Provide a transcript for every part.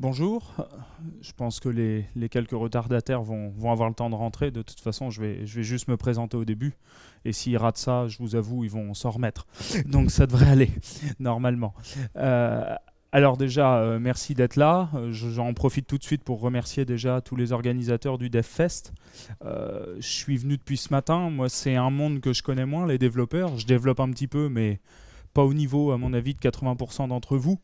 Bonjour, je pense que les, quelques retardataires vont, avoir le temps de rentrer. De toute façon, je vais, juste me présenter au début. Et s'ils ratent ça, je vous avoue, ils vont s'en remettre. Donc ça devrait aller, normalement. Euh, alors déjà, euh, merci d'être là. Euh, j'en profite tout de suite pour remercier déjà tous les organisateurs du DevFest. je suis venu depuis ce matin. Moi, c'est un monde que je connais moins, les développeurs. Je développe un petit peu, mais pas au niveau, à mon avis, de 80% d'entre vous.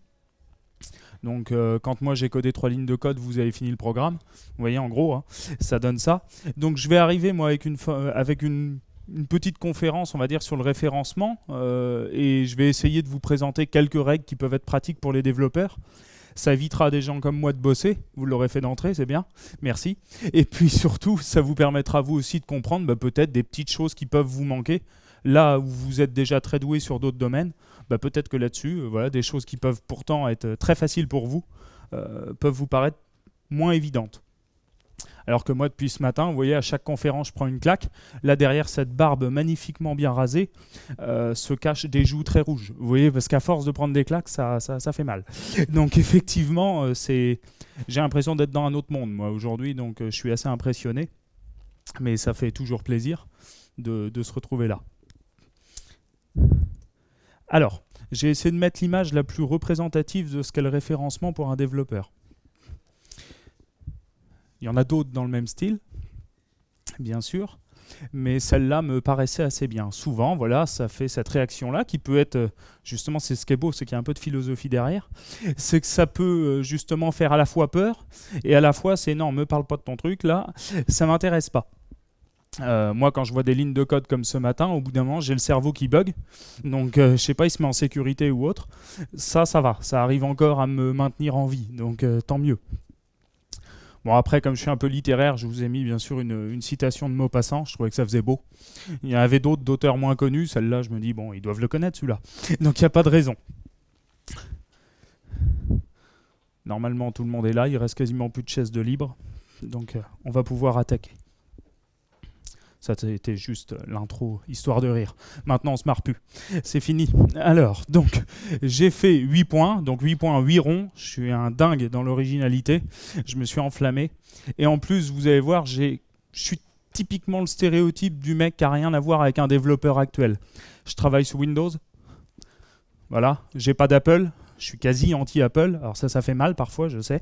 Donc euh, quand moi j'ai codé trois lignes de code, vous avez fini le programme. Vous voyez en gros, hein, ça donne ça. Donc je vais arriver moi avec une, euh, avec une, petite conférence, on va dire, sur le référencement euh, et je vais essayer de vous présenter quelques règles qui peuvent être pratiques pour les développeurs ça évitera des gens comme moi de bosser. Vous l'aurez fait d'entrée, c'est bien. Merci. Et puis surtout, ça vous permettra vous aussi de comprendre bah, peut-être des petites choses qui peuvent vous manquer. Là où vous êtes déjà très doué sur d'autres domaines, bah, peut-être que là-dessus, euh, voilà, des choses qui peuvent pourtant être euh, très faciles pour vous euh, peuvent vous paraître moins évidentes. Alors que moi, depuis ce matin, vous voyez, à chaque conférence, je prends une claque. Là, derrière cette barbe magnifiquement bien rasée, se cachent des joues très rouges. Vous voyez, parce qu'à force de prendre des claques, ça, fait mal. Donc, effectivement, c'est... j'ai l'impression d'être dans un autre monde, moi, aujourd'hui. Donc, je suis assez impressionné. Mais ça fait toujours plaisir de se retrouver là. Alors, j'ai essayé de mettre l'image la plus représentative de ce qu'est le référencement pour un développeur. Il y en a d'autres dans le même style, bien sûr, mais celle-là me paraissait assez bien. Souvent, voilà, ça fait cette réaction-là qui peut être, justement, c'est ce qui est beau, c'est qu'il y a un peu de philosophie derrière, c'est que ça peut euh, justement faire à la fois peur et à la fois c'est non, me parle pas de ton truc là, ça m'intéresse pas. Euh, moi, quand je vois des lignes de code comme ce matin, au bout d'un moment, j'ai le cerveau qui bug. Donc, euh, je sais pas, il se met en sécurité ou autre. Ça, ça va. Ça arrive encore à me maintenir en vie. Donc, euh, tant mieux. Bon, après, comme je suis un peu littéraire, je vous ai mis bien sûr une, citation de passants. Je trouvais que ça faisait beau. Il y en avait d'autres d'auteurs moins connus. Celle-là, je me dis, bon, ils doivent le connaître, celui-là. Donc, il n'y a pas de raison. Normalement, tout le monde est là. Il reste quasiment plus de chaises de libre. Donc, on va pouvoir attaquer. Ça, c'était juste euh, l'intro, histoire de rire. Maintenant, on se marre plus. C'est fini. Alors, donc, j'ai fait 8 points. Donc, 8 points, 8 ronds. Je suis un dingue dans l'originalité. Je me suis enflammé. Et en plus, vous allez voir, je suis typiquement le stéréotype du mec qui n'a rien à voir avec un développeur actuel. Je travaille sous Windows. Voilà, j'ai pas d'Apple, je suis quasi anti-Apple. Alors ça, ça fait mal parfois, je sais.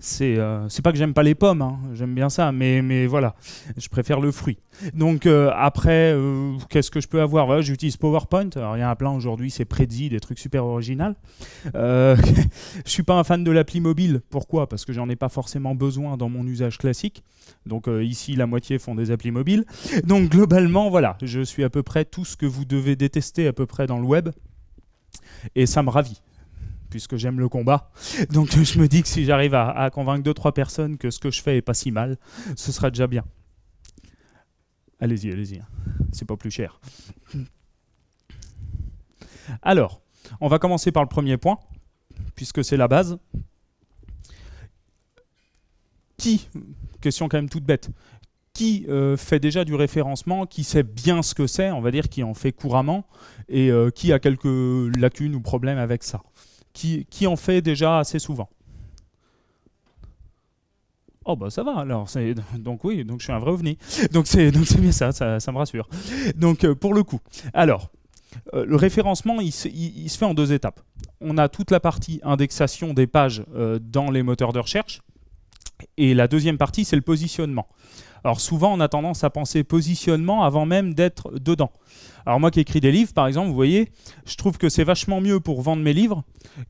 C'est euh, c'est pas que j'aime pas les pommes, hein. j'aime bien ça, mais, mais voilà, je préfère le fruit. Donc euh, après, euh, qu'est-ce que je peux avoir J'utilise PowerPoint. Alors il y en a plein aujourd'hui, c'est prédit, des trucs super originaux. je suis pas un fan de l'appli mobile. Pourquoi Parce que j'en ai pas forcément besoin dans mon usage classique. Donc ici, la moitié font des applis mobiles. Donc globalement, voilà, je suis à peu près tout ce que vous devez détester à peu près dans le web. Et ça me ravit puisque j'aime le combat. Donc je me dis que si j'arrive à, convaincre deux trois personnes que ce que je fais est pas si mal, ce sera déjà bien. Allez-y, allez-y, hein. c'est pas plus cher. Alors, on va commencer par le premier point, puisque c'est la base. Qui, question quand même toute bête, qui euh, fait déjà du référencement, qui sait bien ce que c'est, on va dire, qui en fait couramment, et euh, qui a quelques lacunes ou problèmes avec ça qui, en fait déjà assez souvent. Oh bah ça va alors c'est donc oui donc je suis un vrai ovni donc c'est donc c'est bien ça, ça, me rassure donc euh, pour le coup alors euh, le référencement il se, fait en deux étapes on a toute la partie indexation des pages euh, dans les moteurs de recherche et la deuxième partie c'est le positionnement alors souvent, on a tendance à penser positionnement avant même d'être dedans. Alors moi qui écris des livres, par exemple, vous voyez, je trouve que c'est vachement mieux pour vendre mes livres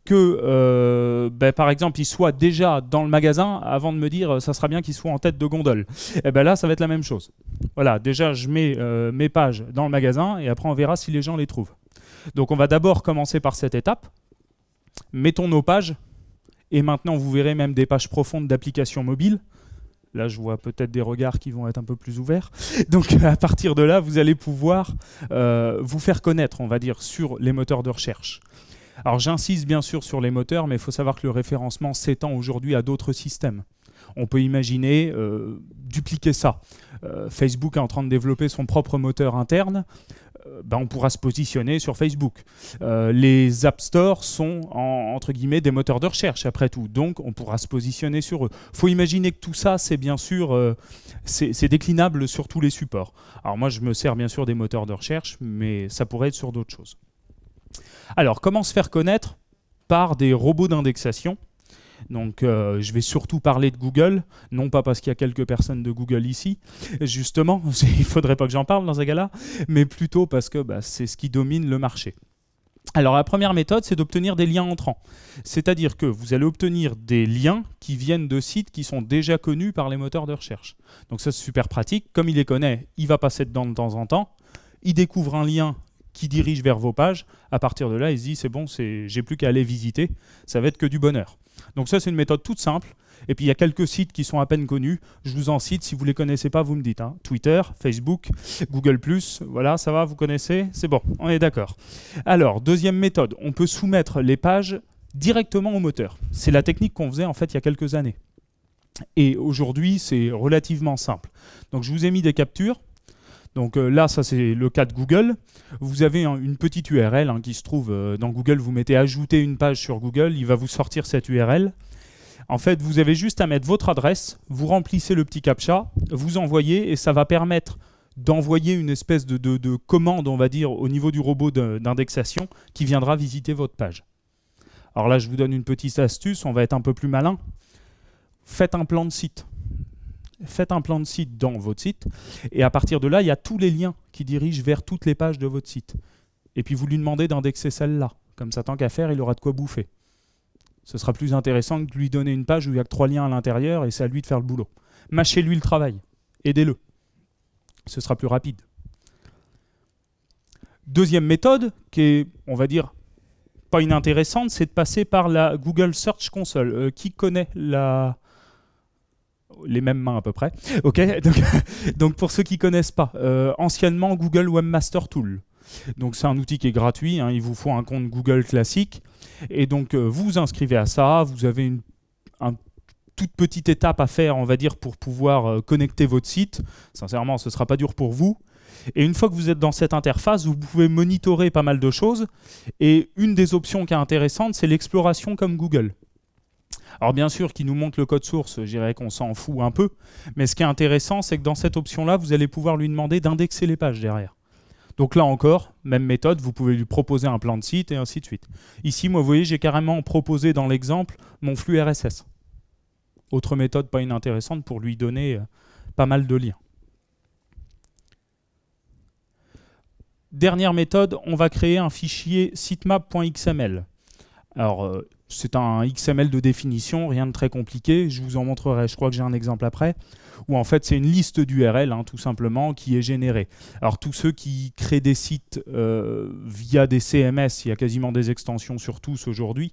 que, euh, ben, par exemple, ils soient déjà dans le magasin avant de me dire euh, ça sera bien qu'ils soient en tête de gondole. Et eh bien là, ça va être la même chose. Voilà, déjà, je mets euh, mes pages dans le magasin et après, on verra si les gens les trouvent. Donc on va d'abord commencer par cette étape. Mettons nos pages. Et maintenant, vous verrez même des pages profondes d'applications mobiles. Là, je vois peut-être des regards qui vont être un peu plus ouverts. Donc, à partir de là, vous allez pouvoir euh, vous faire connaître, on va dire, sur les moteurs de recherche. Alors, j'insiste bien sûr sur les moteurs, mais il faut savoir que le référencement s'étend aujourd'hui à d'autres systèmes. On peut imaginer euh, dupliquer ça. Euh, Facebook est en train de développer son propre moteur interne. Euh, ben, on pourra se positionner sur Facebook. Euh, les App Store sont entre guillemets des moteurs de recherche après tout, donc on pourra se positionner sur eux. Faut imaginer que tout ça, c'est bien sûr, euh, c'est déclinable sur tous les supports. Alors moi, je me sers bien sûr des moteurs de recherche, mais ça pourrait être sur d'autres choses. Alors, comment se faire connaître par des robots d'indexation donc euh, je vais surtout parler de Google, non pas parce qu'il y a quelques personnes de Google ici, justement, il faudrait pas que j'en parle dans ces cas-là, mais plutôt parce que bah, c'est ce qui domine le marché. Alors la première méthode, c'est d'obtenir des liens entrants. C'est-à-dire que vous allez obtenir des liens qui viennent de sites qui sont déjà connus par les moteurs de recherche. Donc ça, c'est super pratique. Comme il les connaît, il va passer dedans de temps en temps. Il découvre un lien qui dirige vers vos pages. À partir de là, il se dit, c'est bon, j'ai plus qu'à aller visiter. Ça va être que du bonheur. Donc ça, c'est une méthode toute simple. Et puis il y a quelques sites qui sont à peine connus. Je vous en cite. Si vous ne les connaissez pas, vous me dites. Hein. Twitter, Facebook, Google ⁇ voilà, ça va, vous connaissez C'est bon, on est d'accord. Alors, deuxième méthode, on peut soumettre les pages directement au moteur. C'est la technique qu'on faisait en fait il y a quelques années. Et aujourd'hui, c'est relativement simple. Donc je vous ai mis des captures. Donc euh, là, ça c'est le cas de Google. Vous avez une petite URL hein, qui se trouve euh, dans Google. Vous mettez ajouter une page sur Google, il va vous sortir cette URL. En fait, vous avez juste à mettre votre adresse, vous remplissez le petit captcha, vous envoyez et ça va permettre d'envoyer une espèce de, de, commande, on va dire, au niveau du robot d'indexation qui viendra visiter votre page. Alors là, je vous donne une petite astuce, on va être un peu plus malin. Faites un plan de site faites un plan de site dans votre site, et à partir de là, il y a tous les liens qui dirigent vers toutes les pages de votre site. Et puis vous lui demandez d'indexer celle-là. Comme ça, tant qu'à faire, il aura de quoi bouffer. Ce sera plus intéressant que de lui donner une page où il n'y a que trois liens à l'intérieur et c'est à lui de faire le boulot. Mâchez-lui le travail. Aidez-le. Ce sera plus rapide. Deuxième méthode, qui est, on va dire, pas inintéressante, c'est de passer par la Google Search Console. Euh, qui connaît la, les mêmes mains à peu près. Ok, donc, pour ceux qui connaissent pas, euh, anciennement Google Webmaster Tool. Donc c'est un outil qui est gratuit, hein. il vous faut un compte Google classique. Et donc euh, vous vous inscrivez à ça, vous avez une toute petite étape à faire, on va dire, pour pouvoir euh, connecter votre site. Sincèrement, ce ne sera pas dur pour vous. Et une fois que vous êtes dans cette interface, vous pouvez monitorer pas mal de choses. Et une des options qui est intéressante, c'est l'exploration comme Google. Alors bien sûr, qu'il nous montre le code source, je dirais qu'on s'en fout un peu, mais ce qui est intéressant, c'est que dans cette option-là, vous allez pouvoir lui demander d'indexer les pages derrière. Donc là encore, même méthode, vous pouvez lui proposer un plan de site et ainsi de suite. Ici, moi, vous voyez, j'ai carrément proposé dans l'exemple mon flux RSS. Autre méthode pas inintéressante pour lui donner euh, pas mal de liens. Dernière méthode, on va créer un fichier sitemap.xml. Alors, euh, c'est un XML de définition, rien de très compliqué. Je vous en montrerai, je crois que j'ai un exemple après, Ou en fait c'est une liste d'URL hein, tout simplement qui est générée. Alors tous ceux qui créent des sites euh, via des CMS, il y a quasiment des extensions sur tous aujourd'hui.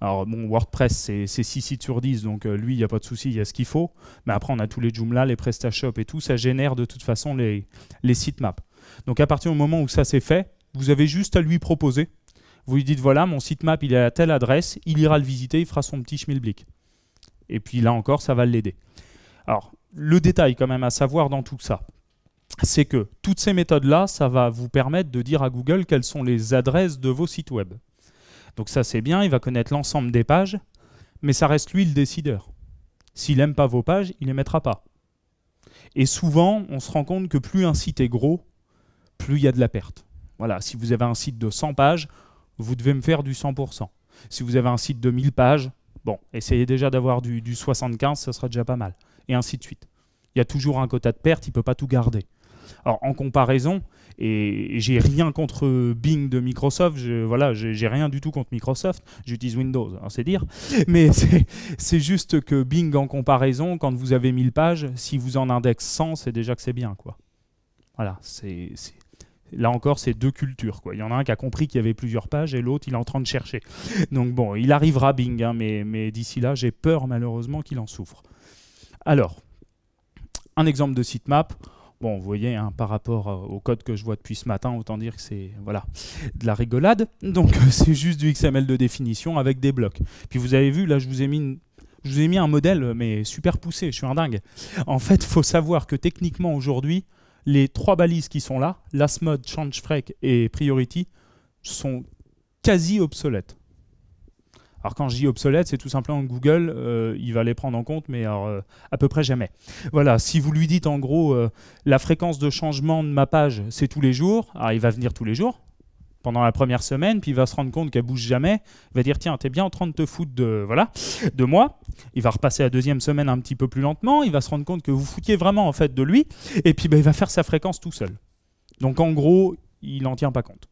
Alors bon, WordPress c'est 6 sites sur 10, donc euh, lui il n'y a pas de souci, il y a ce qu'il faut. Mais après on a tous les Joomla, les PrestaShop et tout, ça génère de toute façon les, les sitemaps. Donc à partir du moment où ça s'est fait, vous avez juste à lui proposer vous lui dites voilà, mon sitemap il est à telle adresse, il ira le visiter, il fera son petit schmilblick. Et puis là encore, ça va l'aider. Alors, le détail quand même à savoir dans tout ça, c'est que toutes ces méthodes-là, ça va vous permettre de dire à Google quelles sont les adresses de vos sites web. Donc ça c'est bien, il va connaître l'ensemble des pages, mais ça reste lui le décideur. S'il n'aime pas vos pages, il ne les mettra pas. Et souvent, on se rend compte que plus un site est gros, plus il y a de la perte. Voilà, si vous avez un site de 100 pages, vous devez me faire du 100%. Si vous avez un site de 1000 pages, bon, essayez déjà d'avoir du, 75, ça sera déjà pas mal. Et ainsi de suite. Il y a toujours un quota de perte, il ne peut pas tout garder. Alors en comparaison, et j'ai rien contre Bing de Microsoft, je, voilà, j'ai rien du tout contre Microsoft, j'utilise Windows, hein, c'est dire, mais c'est juste que Bing en comparaison, quand vous avez 1000 pages, si vous en index 100, c'est déjà que c'est bien, quoi. Voilà, c'est Là encore, c'est deux cultures. Quoi. Il y en a un qui a compris qu'il y avait plusieurs pages et l'autre, il est en train de chercher. Donc bon, il arrivera Bing, hein, mais, d'ici là, j'ai peur malheureusement qu'il en souffre. Alors, un exemple de sitemap. Bon, vous voyez, hein, par rapport euh, au code que je vois depuis ce matin, autant dire que c'est voilà, de la rigolade. Donc, c'est juste du XML de définition avec des blocs. Puis vous avez vu, là, je vous ai mis je vous ai mis un modèle, mais super poussé, je suis un dingue. En fait, il faut savoir que techniquement, aujourd'hui, les trois balises qui sont là, last mode, change freak et priority, sont quasi obsolètes. Alors quand je dis obsolète, c'est tout simplement Google, euh, il va les prendre en compte, mais euh, à peu près jamais. Voilà, si vous lui dites en gros, euh, la fréquence de changement de ma page, c'est tous les jours, ah, il va venir tous les jours, pendant la première semaine, puis il va se rendre compte qu'elle bouge jamais, il va dire tiens, tu es bien en train de te foutre de, voilà, de moi. Il va repasser la deuxième semaine un petit peu plus lentement, il va se rendre compte que vous foutiez vraiment en fait de lui, et puis ben il va faire sa fréquence tout seul. Donc en gros, il n'en tient pas compte.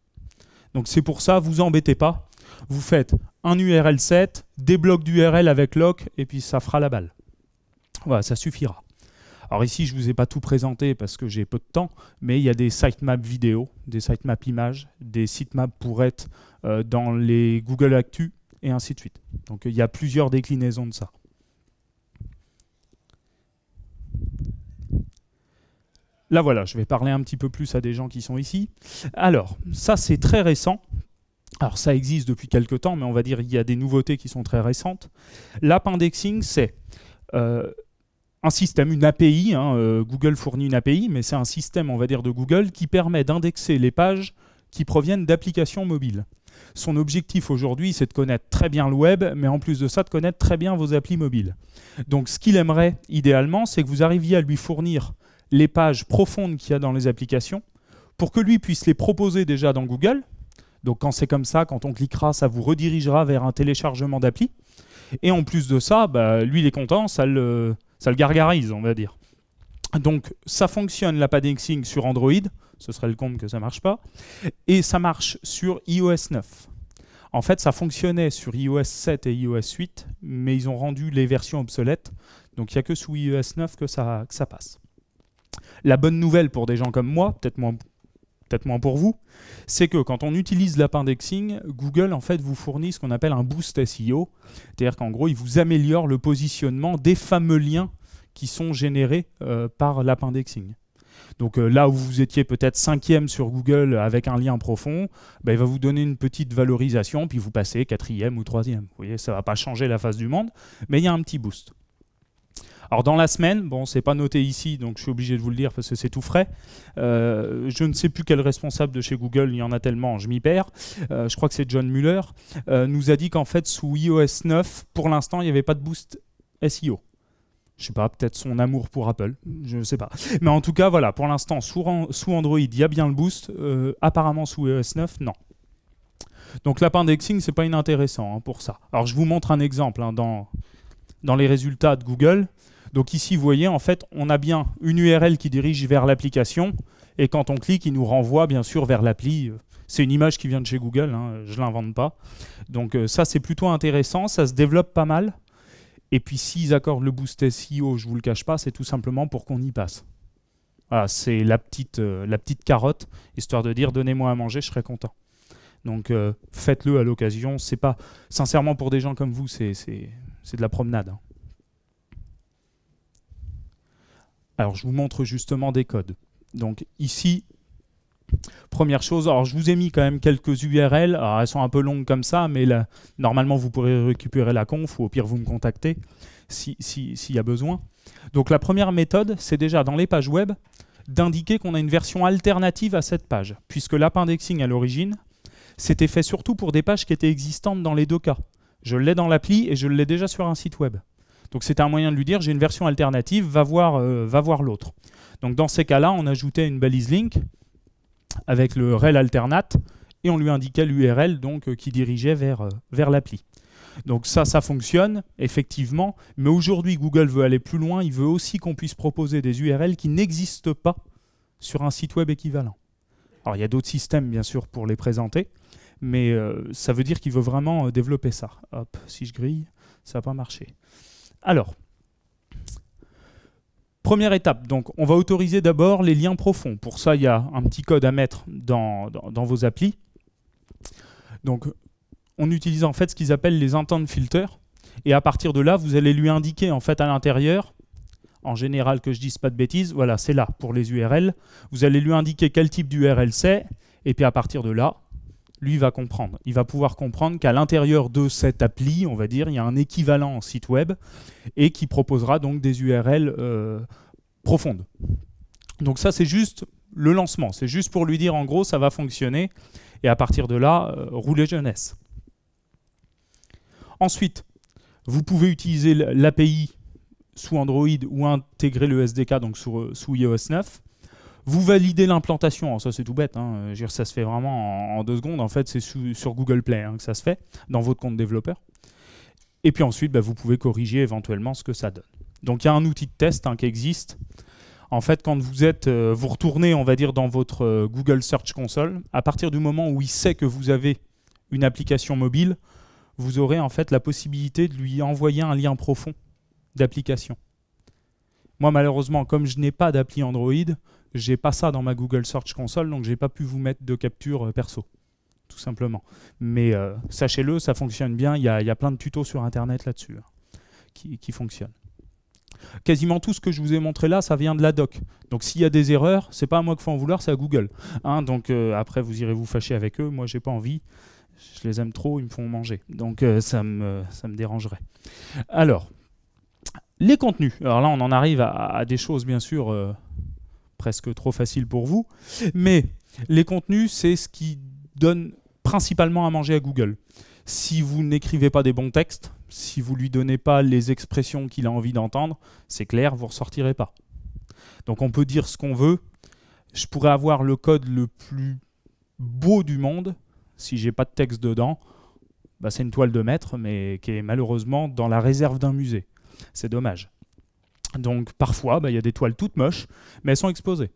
Donc c'est pour ça, vous embêtez pas, vous faites un URL 7 des blocs d'URL avec lock, et puis ça fera la balle. Voilà, ça suffira. Alors ici, je ne vous ai pas tout présenté parce que j'ai peu de temps, mais il y a des sitemaps vidéo, des sitemaps images, des sitemaps pour être euh, dans les Google Actu et ainsi de suite. Donc il y a plusieurs déclinaisons de ça. Là voilà, je vais parler un petit peu plus à des gens qui sont ici. Alors, ça c'est très récent. Alors ça existe depuis quelques temps, mais on va dire qu'il y a des nouveautés qui sont très récentes. L'app indexing, c'est euh, un système, une API. Hein, euh, Google fournit une API, mais c'est un système, on va dire, de Google qui permet d'indexer les pages qui proviennent d'applications mobiles. Son objectif aujourd'hui, c'est de connaître très bien le web, mais en plus de ça, de connaître très bien vos applis mobiles. Donc ce qu'il aimerait idéalement, c'est que vous arriviez à lui fournir les pages profondes qu'il y a dans les applications pour que lui puisse les proposer déjà dans Google. Donc quand c'est comme ça, quand on cliquera, ça vous redirigera vers un téléchargement d'appli. Et en plus de ça, bah, lui, il est content, ça le, ça le gargarise, on va dire. Donc ça fonctionne la sync, sur Android, ce serait le compte que ça marche pas, et ça marche sur iOS 9. En fait, ça fonctionnait sur iOS 7 et iOS 8, mais ils ont rendu les versions obsolètes, donc il n'y a que sous iOS 9 que ça, que ça passe. La bonne nouvelle pour des gens comme moi, peut-être moins peut-être moins pour vous, c'est que quand on utilise indexing, Google en fait vous fournit ce qu'on appelle un boost SEO, c'est-à-dire qu'en gros il vous améliore le positionnement des fameux liens qui sont générés euh, par par indexing. Donc euh, là où vous étiez peut-être cinquième sur Google avec un lien profond, bah, il va vous donner une petite valorisation, puis vous passez quatrième ou troisième. Vous voyez, ça ne va pas changer la face du monde, mais il y a un petit boost. Alors dans la semaine, bon, c'est pas noté ici, donc je suis obligé de vous le dire parce que c'est tout frais. Euh, je ne sais plus quel responsable de chez Google, il y en a tellement, je m'y perds. Euh, je crois que c'est John Mueller euh, nous a dit qu'en fait sous iOS 9, pour l'instant, il n'y avait pas de boost SEO je sais pas, peut-être son amour pour Apple, je ne sais pas. Mais en tout cas, voilà, pour l'instant, sous, sous, Android, il y a bien le boost. apparemment, sous iOS 9, non. Donc ce c'est pas inintéressant hein, pour ça. Alors je vous montre un exemple hein, dans, dans les résultats de Google. Donc ici, vous voyez, en fait, on a bien une URL qui dirige vers l'application, et quand on clique, il nous renvoie bien sûr vers l'appli. C'est une image qui vient de chez Google, hein, je ne l'invente pas. Donc euh, ça, c'est plutôt intéressant, ça se développe pas mal. Et puis s'ils accordent le boost SEO, je ne vous le cache pas, c'est tout simplement pour qu'on y passe. Voilà, ah, c'est la petite, euh, la petite carotte, histoire de dire donnez-moi à manger, je serai content. Donc euh, faites-le à l'occasion. C'est pas, sincèrement, pour des gens comme vous, c'est de la promenade. Hein. Alors, je vous montre justement des codes. Donc ici, première chose, alors je vous ai mis quand même quelques URL. elles sont un peu longues comme ça, mais normalement, vous pourrez récupérer la conf ou au pire, vous me contactez s'il si, y a besoin. Donc la première méthode, c'est déjà dans les pages web d'indiquer qu'on a une version alternative à cette page, puisque indexing à l'origine, c'était fait surtout pour des pages qui étaient existantes dans les deux cas. Je l'ai dans l'appli et je l'ai déjà sur un site web. Donc c'était un moyen de lui dire j'ai une version alternative, va voir, euh, voir l'autre. Donc dans ces cas-là, on ajoutait une balise link avec le rel alternate et on lui indiquait l'URL donc euh, qui dirigeait vers, euh, vers l'appli. Donc ça, ça fonctionne, effectivement, mais aujourd'hui Google veut aller plus loin, il veut aussi qu'on puisse proposer des URL qui n'existent pas sur un site web équivalent. Alors il y a d'autres systèmes bien sûr pour les présenter, mais ça veut dire qu'il veut vraiment développer ça. Hop, si je grille, ça n'a pas marché. Alors, Première étape, donc on va autoriser d'abord les liens profonds. Pour ça, il y a un petit code à mettre dans, vos applis. Donc on utilise en fait ce qu'ils appellent les intent filters, Et à partir de là, vous allez lui indiquer en fait à l'intérieur, en général que je dise pas de bêtises, voilà, c'est là pour les URL. Vous allez lui indiquer quel type d'URL c'est, et puis à partir de là, lui va comprendre. Il va pouvoir comprendre qu'à l'intérieur de cette appli, on va dire, il y a un équivalent en site web et qui proposera donc des URL euh, profondes. Donc ça, c'est juste le lancement. C'est juste pour lui dire en gros, ça va fonctionner et à partir de là, euh, roulez jeunesse. Ensuite, vous pouvez utiliser l'API sous Android ou intégrer le SDK donc sous, euh, sous iOS 9. Vous validez l'implantation, ça c'est tout bête, hein. euh, ça se fait vraiment en, deux secondes, en fait c'est sur Google Play hein, que ça se fait, dans votre compte développeur. Et puis ensuite, bah, vous pouvez corriger éventuellement ce que ça donne. Donc il y a un outil de test hein, qui existe. En fait, quand vous êtes, euh, vous retournez, on va dire, dans votre euh, Google Search Console, à partir du moment où il sait que vous avez une application mobile, vous aurez en fait la possibilité de lui envoyer un lien profond d'application. Moi, malheureusement, comme je n'ai pas d'appli Android, j'ai pas ça dans ma Google Search Console, donc j'ai pas pu vous mettre de capture euh, perso, tout simplement. Mais euh, sachez-le, ça fonctionne bien. Il y, y a, plein de tutos sur Internet là-dessus hein, qui, qui fonctionnent. Quasiment tout ce que je vous ai montré là, ça vient de la doc. Donc s'il y a des erreurs, c'est pas à moi qu'il faut en vouloir, c'est à Google. Hein. donc euh, après, vous irez vous fâcher avec eux. Moi, j'ai pas envie. Je les aime trop, ils me font manger. Donc ça, me, ça me dérangerait. Alors, les contenus. Alors là, on en arrive à, des choses, bien sûr, presque trop facile pour vous. Mais les contenus, c'est ce qui donne principalement à manger à Google. Si vous n'écrivez pas des bons textes, si vous lui donnez pas les expressions qu'il a envie d'entendre, c'est clair, vous ressortirez pas. Donc on peut dire ce qu'on veut. Je pourrais avoir le code le plus beau du monde, si j'ai pas de texte dedans, bah, c'est une toile de maître, mais qui est malheureusement dans la réserve d'un musée. C'est dommage. Donc parfois, bah, il y a des toiles toutes moches, mais elles sont exposées.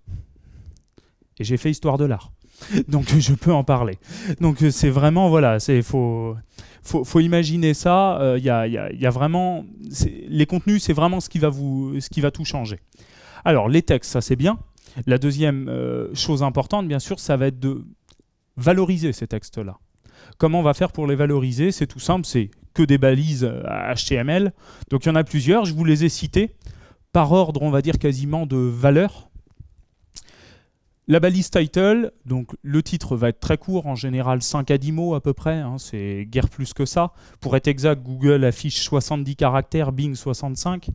Et j'ai fait histoire de l'art. Donc je peux en parler. Donc euh, c'est vraiment, voilà, il faut, faut, imaginer ça. Euh, il y, a, y, a, vraiment. Les contenus, c'est vraiment ce qui, va vous, ce qui va tout changer. Alors les textes, ça c'est bien. La deuxième euh, chose importante, bien sûr, ça va être de valoriser ces textes-là. Comment on va faire pour les valoriser C'est tout simple, c'est que des balises HTML. Donc il y en a plusieurs, je vous les ai citées par ordre, on va dire quasiment de valeur. La balise title, donc le titre va être très court, en général 5 à 10 mots à peu près, hein, c'est guère plus que ça. Pour être exact, Google affiche 70 caractères, Bing 65.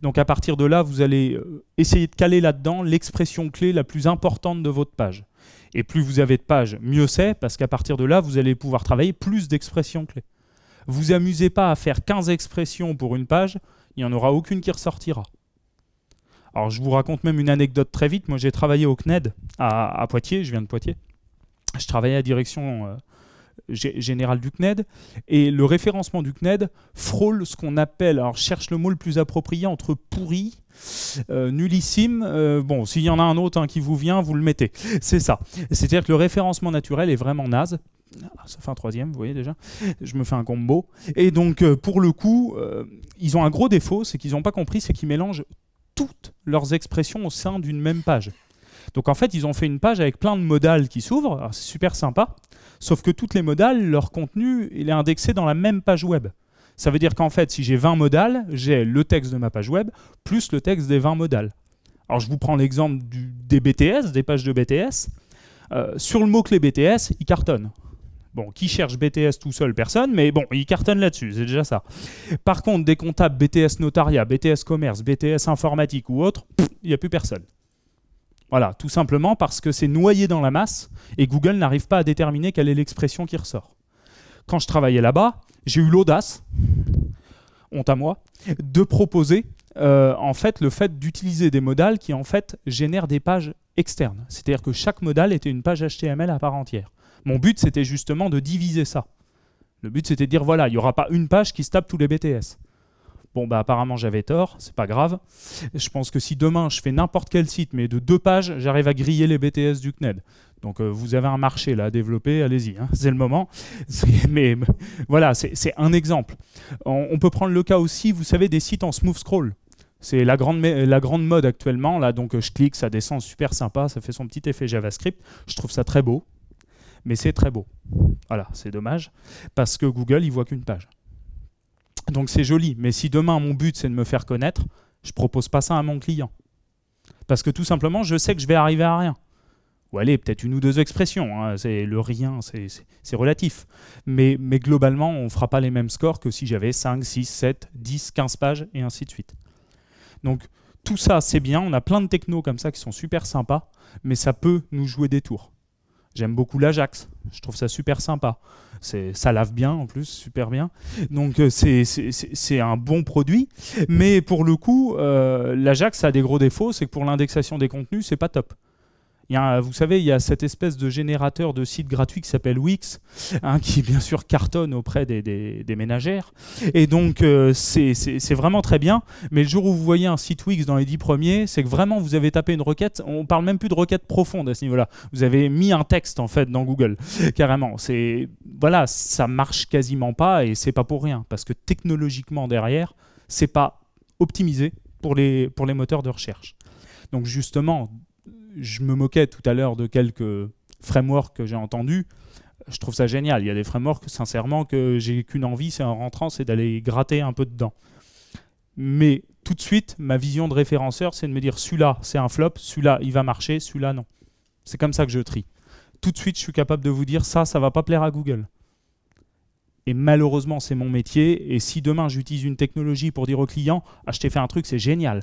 Donc à partir de là, vous allez euh, essayer de caler là-dedans l'expression clé la plus importante de votre page. Et plus vous avez de pages, mieux c'est, parce qu'à partir de là, vous allez pouvoir travailler plus d'expressions clés. Vous amusez pas à faire 15 expressions pour une page, il n'y en aura aucune qui ressortira. Alors je vous raconte même une anecdote très vite. Moi j'ai travaillé au CNED à, Poitiers, je viens de Poitiers. Je travaillais à la direction euh, générale du CNED et le référencement du CNED frôle ce qu'on appelle, alors cherche le mot le plus approprié entre pourri, euh, nullissime. Euh, bon, s'il y en a un autre hein, qui vous vient, vous le mettez. C'est ça. C'est-à-dire que le référencement naturel est vraiment naze. Ah, ça fait un troisième, vous voyez déjà. Je me fais un combo. Et donc, pour le coup, ils ont un gros défaut, c'est qu'ils n'ont pas compris, c'est qu'ils mélangent toutes leurs expressions au sein d'une même page. Donc en fait, ils ont fait une page avec plein de modales qui s'ouvrent, c'est super sympa, sauf que toutes les modales, leur contenu, il est indexé dans la même page web. Ça veut dire qu'en fait, si j'ai 20 modales, j'ai le texte de ma page web plus le texte des 20 modales. Alors je vous prends l'exemple des BTS, des pages de BTS. Euh, sur le mot-clé BTS, ils cartonnent. Bon, qui cherche BTS tout seul Personne, mais bon, ils cartonnent là-dessus, c'est déjà ça. Par contre, des comptables BTS notariat, BTS commerce, BTS informatique ou autre, il n'y a plus personne. Voilà, tout simplement parce que c'est noyé dans la masse et Google n'arrive pas à déterminer quelle est l'expression qui ressort. Quand je travaillais là-bas, j'ai eu l'audace, honte à moi, de proposer euh, en fait le fait d'utiliser des modales qui en fait génèrent des pages externes. C'est-à-dire que chaque modal était une page HTML à part entière. Mon but, c'était justement de diviser ça. Le but, c'était de dire voilà, il n'y aura pas une page qui se tape tous les BTS. Bon, bah apparemment j'avais tort, c'est pas grave. Je pense que si demain je fais n'importe quel site, mais de deux pages, j'arrive à griller les BTS du CNED. Donc euh, vous avez un marché là à développer, allez-y, hein, c'est le moment. Mais voilà, c'est un exemple. On, peut prendre le cas aussi, vous savez, des sites en smooth scroll. C'est la grande, la grande mode actuellement, là, donc euh, je clique, ça descend super sympa, ça fait son petit effet JavaScript. Je trouve ça très beau, mais c'est très beau. Voilà, c'est dommage, parce que Google, il voit qu'une page. Donc c'est joli, mais si demain mon but c'est de me faire connaître, je propose pas ça à mon client. Parce que tout simplement, je sais que je vais arriver à rien. Ou allez, peut-être une ou deux expressions, hein, c'est le rien, c'est relatif. Mais, mais globalement, on ne fera pas les mêmes scores que si j'avais 5, 6, 7, 10, 15 pages, et ainsi de suite. Donc tout ça, c'est bien, on a plein de technos comme ça qui sont super sympas, mais ça peut nous jouer des tours. J'aime beaucoup l'Ajax. Je trouve ça super sympa. Ça lave bien en plus, super bien. Donc euh, c'est un bon produit. Mais pour le coup, euh, l'Ajax a des gros défauts. C'est que pour l'indexation des contenus, c'est pas top. Il y a, vous savez, il y a cette espèce de générateur de sites gratuits qui s'appelle Wix, hein, qui bien sûr cartonne auprès des, ménagères. Et donc, euh, c'est vraiment très bien. Mais le jour où vous voyez un site Wix dans les dix premiers, c'est que vraiment vous avez tapé une requête. On parle même plus de requête profonde à ce niveau-là. Vous avez mis un texte en fait dans Google, carrément. C'est voilà, ça marche quasiment pas et c'est pas pour rien parce que technologiquement derrière, c'est pas optimisé pour les, pour les moteurs de recherche. Donc justement, je me moquais tout à l'heure de quelques frameworks que j'ai entendus. Je trouve ça génial. Il y a des frameworks, sincèrement, que j'ai qu'une envie, c'est en rentrant, c'est d'aller gratter un peu dedans. Mais tout de suite, ma vision de référenceur, c'est de me dire celui-là, c'est un flop, celui-là, il va marcher, celui-là, non. C'est comme ça que je trie. Tout de suite, je suis capable de vous dire ça, ça va pas plaire à Google. Et malheureusement, c'est mon métier. Et si demain j'utilise une technologie pour dire au client, ah, je fait un truc, c'est génial.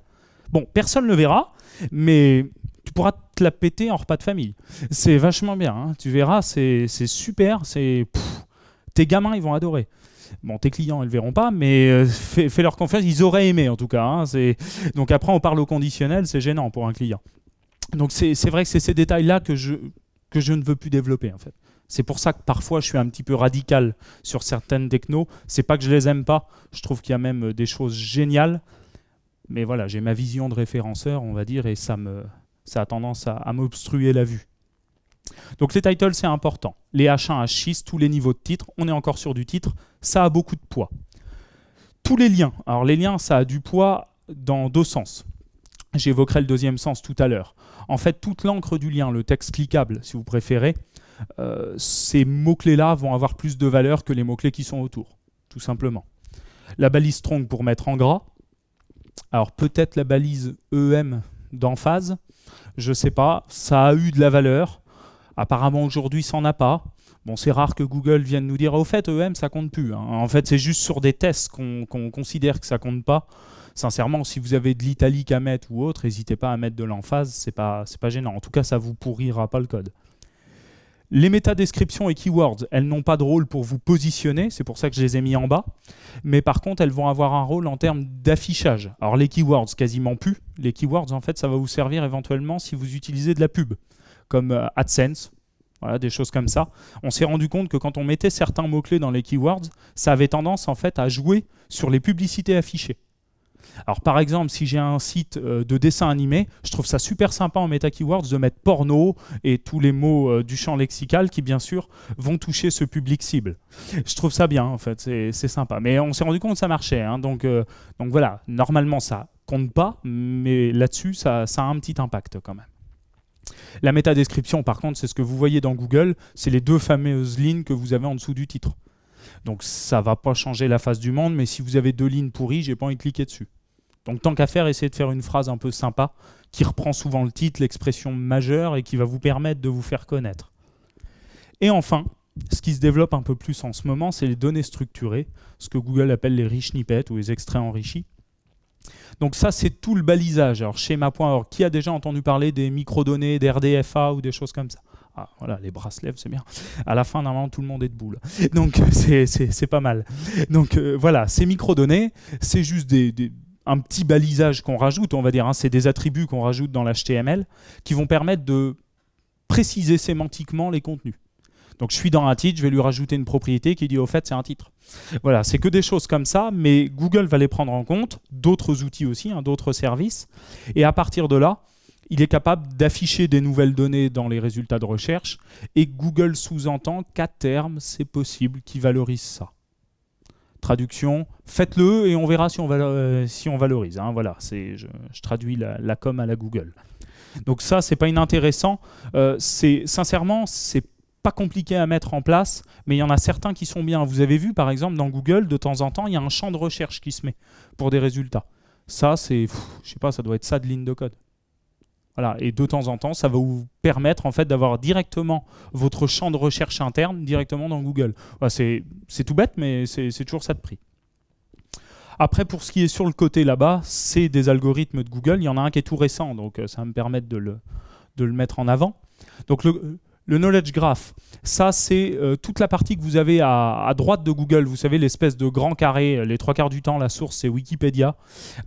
Bon, personne ne le verra, mais tu pourras te la péter en repas de famille. C'est vachement bien, hein. tu verras, c'est super, c'est tes gamins, ils vont adorer. Bon, tes clients, ils le verront pas, mais euh, fais, leur confiance, ils auraient aimé en tout cas. Hein. Donc après, on parle au conditionnel, c'est gênant pour un client. Donc c'est vrai que c'est ces détails-là que je, que je ne veux plus développer en fait. C'est pour ça que parfois je suis un petit peu radical sur certaines technos. C'est pas que je les aime pas. Je trouve qu'il y a même euh, des choses géniales, mais voilà, j'ai ma vision de référenceur, on va dire, et ça, me, ça a tendance à, m'obstruer la vue. Donc les titles, c'est important. Les H1, H6, tous les niveaux de titre, on est encore sur du titre, ça a beaucoup de poids. Tous les liens. Alors les liens, ça a du poids dans deux sens. J'évoquerai le deuxième sens tout à l'heure. En fait, toute l'encre du lien, le texte cliquable, si vous préférez, euh, ces mots-clés-là vont avoir plus de valeur que les mots-clés qui sont autour, tout simplement. La balise strong pour mettre en gras, alors peut-être la balise EM d'emphase, je ne sais pas, ça a eu de la valeur. Apparemment aujourd'hui, ça n'en a pas. Bon, c'est rare que Google vienne nous dire, au fait, EM, ça compte plus. Hein. En fait, c'est juste sur des tests qu'on considère que ça compte pas. Sincèrement, si vous avez de l'italique à mettre ou autre, n'hésitez pas à mettre de l'emphase, c'est pas, pas gênant. En tout cas, ça vous pourrira pas le code. Les métadescriptions et keywords, elles n'ont pas de rôle pour vous positionner, c'est pour ça que je les ai mis en bas. Mais par contre, elles vont avoir un rôle en termes d'affichage. Alors les keywords, quasiment plus. Les keywords, en fait, ça va vous servir éventuellement si vous utilisez de la pub, comme euh, AdSense, voilà, des choses comme ça. On s'est rendu compte que quand on mettait certains mots-clés dans les keywords, ça avait tendance en fait à jouer sur les publicités affichées. Alors par exemple, si j'ai un site euh, de dessin animé, je trouve ça super sympa en meta keywords de mettre porno et tous les mots euh, du champ lexical qui bien sûr vont toucher ce public cible. Je trouve ça bien en fait, c'est sympa. Mais on s'est rendu compte que ça marchait, hein, euh, donc, voilà, normalement ça compte pas, mais là-dessus ça, ça a un petit impact quand même. La métadescription, par contre, c'est ce que vous voyez dans Google, c'est les deux fameuses lignes que vous avez en dessous du titre. Donc ça va pas changer la face du monde, mais si vous avez deux lignes pourries, j'ai pas envie de cliquer dessus. Donc tant qu'à faire, essayez de faire une phrase un peu sympa qui reprend souvent le titre, l'expression majeure et qui va vous permettre de vous faire connaître. Et enfin, ce qui se développe un peu plus en ce moment, c'est les données structurées, ce que Google appelle les rich snippets ou les extraits enrichis. Donc ça, c'est tout le balisage. Alors, schéma.org, qui a déjà entendu parler des microdonnées, des RDFA ou des choses comme ça ah, voilà, les bras se lèvent, c'est bien. À la fin, normalement, tout le monde est debout. boule Donc, euh, c'est pas mal. Donc, euh, voilà, ces micro-données, c'est juste des, un petit balisage qu'on rajoute, on va dire. Hein. c'est des attributs qu'on rajoute dans l'HTML qui vont permettre de préciser sémantiquement les contenus. Donc, je suis dans un titre, je vais lui rajouter une propriété qui dit au fait, c'est un titre. Voilà, c'est que des choses comme ça, mais Google va les prendre en compte, d'autres outils aussi, hein, d'autres services. Et à partir de là, il est capable d'afficher des nouvelles données dans les résultats de recherche et Google sous-entend qu'à terme, c'est possible qu'il valorise ça. Traduction, faites-le et on verra si on, euh, valorise. Hein, voilà, je, je traduis la, com à la Google. Donc ça, c'est pas inintéressant. Euh, sincèrement, sincèrement, c'est pas compliqué à mettre en place, mais il y en a certains qui sont bien. Vous avez vu, par exemple, dans Google, de temps en temps, il y a un champ de recherche qui se met pour des résultats. Ça, c'est, je sais pas, ça doit être ça de ligne de code et de temps en temps, ça va vous permettre en fait d'avoir directement votre champ de recherche interne directement dans Google. c'est tout bête, mais c'est toujours ça de prix. Après, pour ce qui est sur le côté là-bas, c'est des algorithmes de Google. Il y en a un qui est tout récent, donc euh, ça va me permettre de le, de le mettre en avant. Donc le, le knowledge graph, ça c'est euh, toute la partie que vous avez à, droite de Google, vous savez l'espèce de grand carré, euh, les trois quarts du temps la source c'est Wikipédia,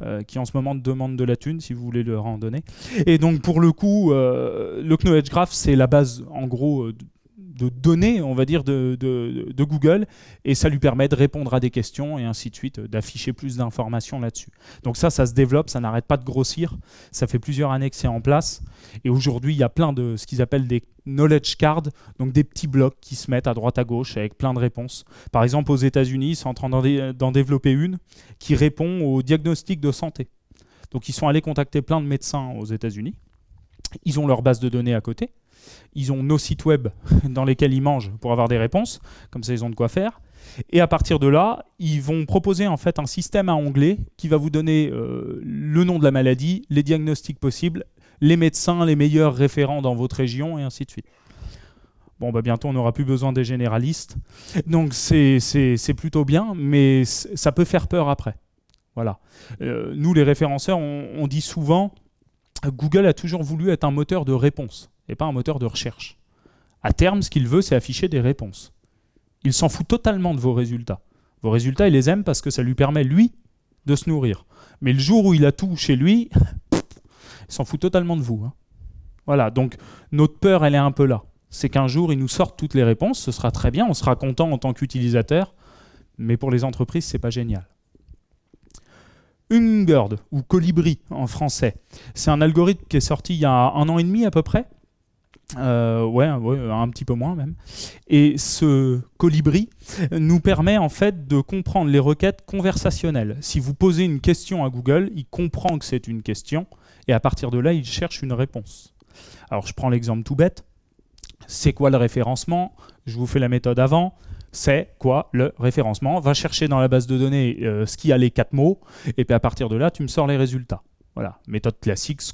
euh, qui en ce moment demande de la thune si vous voulez leur en donner. Et donc pour le coup, le knowledge graph c'est la base en gros de données, on va dire, de, de, Google, et ça lui permet de répondre à des questions et ainsi de suite, d'afficher plus d'informations là-dessus. Donc ça, ça se développe, ça n'arrête pas de grossir, ça fait plusieurs années que c'est en place, et aujourd'hui, il y a plein de ce qu'ils appellent des knowledge card, donc des petits blocs qui se mettent à droite à gauche avec plein de réponses. Par exemple, aux États-Unis, ils sont en train d'en développer une qui répond aux diagnostics de santé. Donc ils sont allés contacter plein de médecins aux États-Unis. Ils ont leur base de données à côté. Ils ont nos sites web dans lesquels ils mangent pour avoir des réponses. Comme ça, ils ont de quoi faire. Et à partir de là, ils vont proposer en fait un système à onglet qui va vous donner euh, le nom de la maladie, les diagnostics possibles, les médecins, les meilleurs référents dans votre région, et ainsi de suite. Bon, bah bientôt, on n'aura plus besoin des généralistes. Donc, c'est plutôt bien, mais ça peut faire peur après. Voilà. Euh, nous, les référenceurs, on, on dit souvent, Google a toujours voulu être un moteur de réponse et pas un moteur de recherche. À terme, ce qu'il veut, c'est afficher des réponses. Il s'en fout totalement de vos résultats. Vos résultats, il les aime parce que ça lui permet, lui, de se nourrir. Mais le jour où il a tout chez lui, ils s'en fout totalement de vous. Hein. Voilà, donc notre peur, elle est un peu là. C'est qu'un jour, ils nous sortent toutes les réponses, ce sera très bien, on sera content en tant qu'utilisateur, mais pour les entreprises, c'est pas génial. Hummingbird, ou Colibri en français, c'est un algorithme qui est sorti il y a un an et demi à peu près, euh, ouais, un petit peu moins même. Et ce colibri nous permet en fait de comprendre les requêtes conversationnelles. Si vous posez une question à Google, il comprend que c'est une question et à partir de là, il cherche une réponse. Alors je prends l'exemple tout bête. C'est quoi le référencement Je vous fais la méthode avant. C'est quoi le référencement Va chercher dans la base de données euh, ce qui a les quatre mots, et puis à partir de là, tu me sors les résultats. Voilà, méthode classique, ce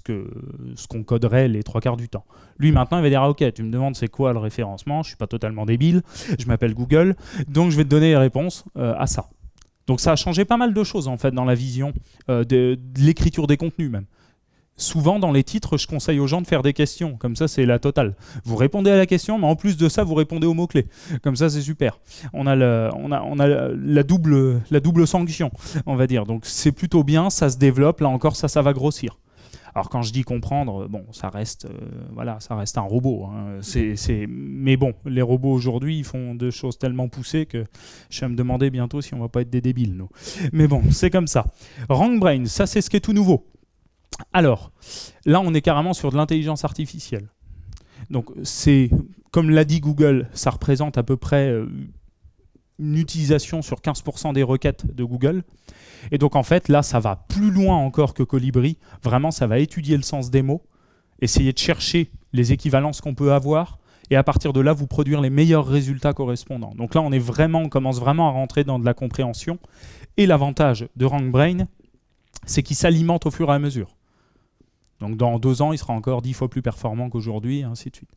qu'on coderait les trois quarts du temps. Lui, maintenant, il va dire ah, Ok, tu me demandes c'est quoi le référencement, je suis pas totalement débile, je m'appelle Google, donc je vais te donner les réponses euh, à ça. Donc ça a changé pas mal de choses en fait dans la vision, euh, de l'écriture des contenus même souvent dans les titres, je conseille aux gens de faire des questions. Comme ça, c'est la totale. Vous répondez à la question, mais en plus de ça, vous répondez aux mots-clés. Comme ça, c'est super. On a, la, double, la double sanction, on va dire. Donc, c'est plutôt bien, ça se développe. Là encore, ça, ça va grossir. Alors quand je dis comprendre, bon, ça reste, euh, voilà, ça reste un robot. Hein. C'est, mais bon, les robots aujourd'hui, ils font des choses tellement poussées que je vais me demander bientôt si on va pas être des débiles, Mais bon, c'est comme ça. Rank ça c'est ce qui est tout nouveau. Alors, là, on est carrément sur de l'intelligence artificielle. Donc, c'est, comme l'a dit Google, ça représente à peu près euh, une utilisation sur 15% des requêtes de Google. Et donc, en fait, là, ça va plus loin encore que Colibri. Vraiment, ça va étudier le sens des mots, essayer de chercher les équivalences qu'on peut avoir, et à partir de là, vous produire les meilleurs résultats correspondants. Donc là, on est vraiment, on commence vraiment à rentrer dans de la compréhension. Et l'avantage de RankBrain, c'est qu'il s'alimente au fur et à mesure. Donc dans deux ans, il sera encore dix fois plus performant qu'aujourd'hui, et ainsi de suite.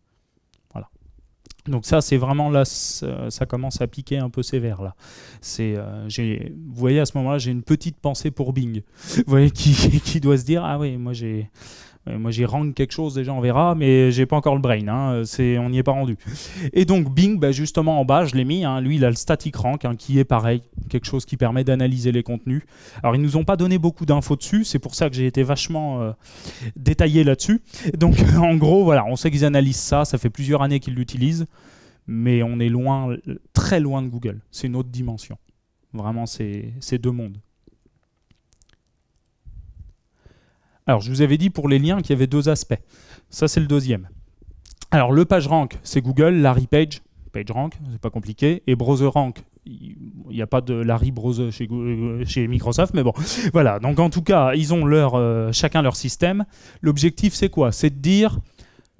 Voilà. Donc ça, c'est vraiment là, euh, ça commence à piquer un peu sévère là. C'est, euh, j'ai, vous voyez à ce moment-là, j'ai une petite pensée pour Bing, vous voyez qui, qui doit se dire ah oui, moi j'ai, euh, moi j'ai rank quelque chose déjà, on verra, mais j'ai pas encore le brain, hein. c'est, on n'y est pas rendu. Et donc Bing, bah, justement en bas, je l'ai mis, hein. lui il a le static rank hein, qui est pareil, quelque chose qui permet d'analyser les contenus. Alors ils nous ont pas donné beaucoup d'infos dessus, c'est pour ça que j'ai été vachement euh, détaillé là-dessus. Donc en gros, voilà, on sait qu'ils analysent ça, ça fait plusieurs années qu'ils l'utilisent, mais on est loin, très loin de Google, c'est une autre dimension. Vraiment, c'est deux mondes. Alors, je vous avais dit pour les liens qu'il y avait deux aspects. Ça, c'est le deuxième. Alors, le PageRank, c'est Google, Larry Page, PageRank, c'est pas compliqué, et BrowserRank, il n'y a pas de Larry Browser euh, chez, Microsoft, mais bon, voilà. Donc en tout cas, ils ont leur, euh, chacun leur système. L'objectif, c'est quoi C'est de dire,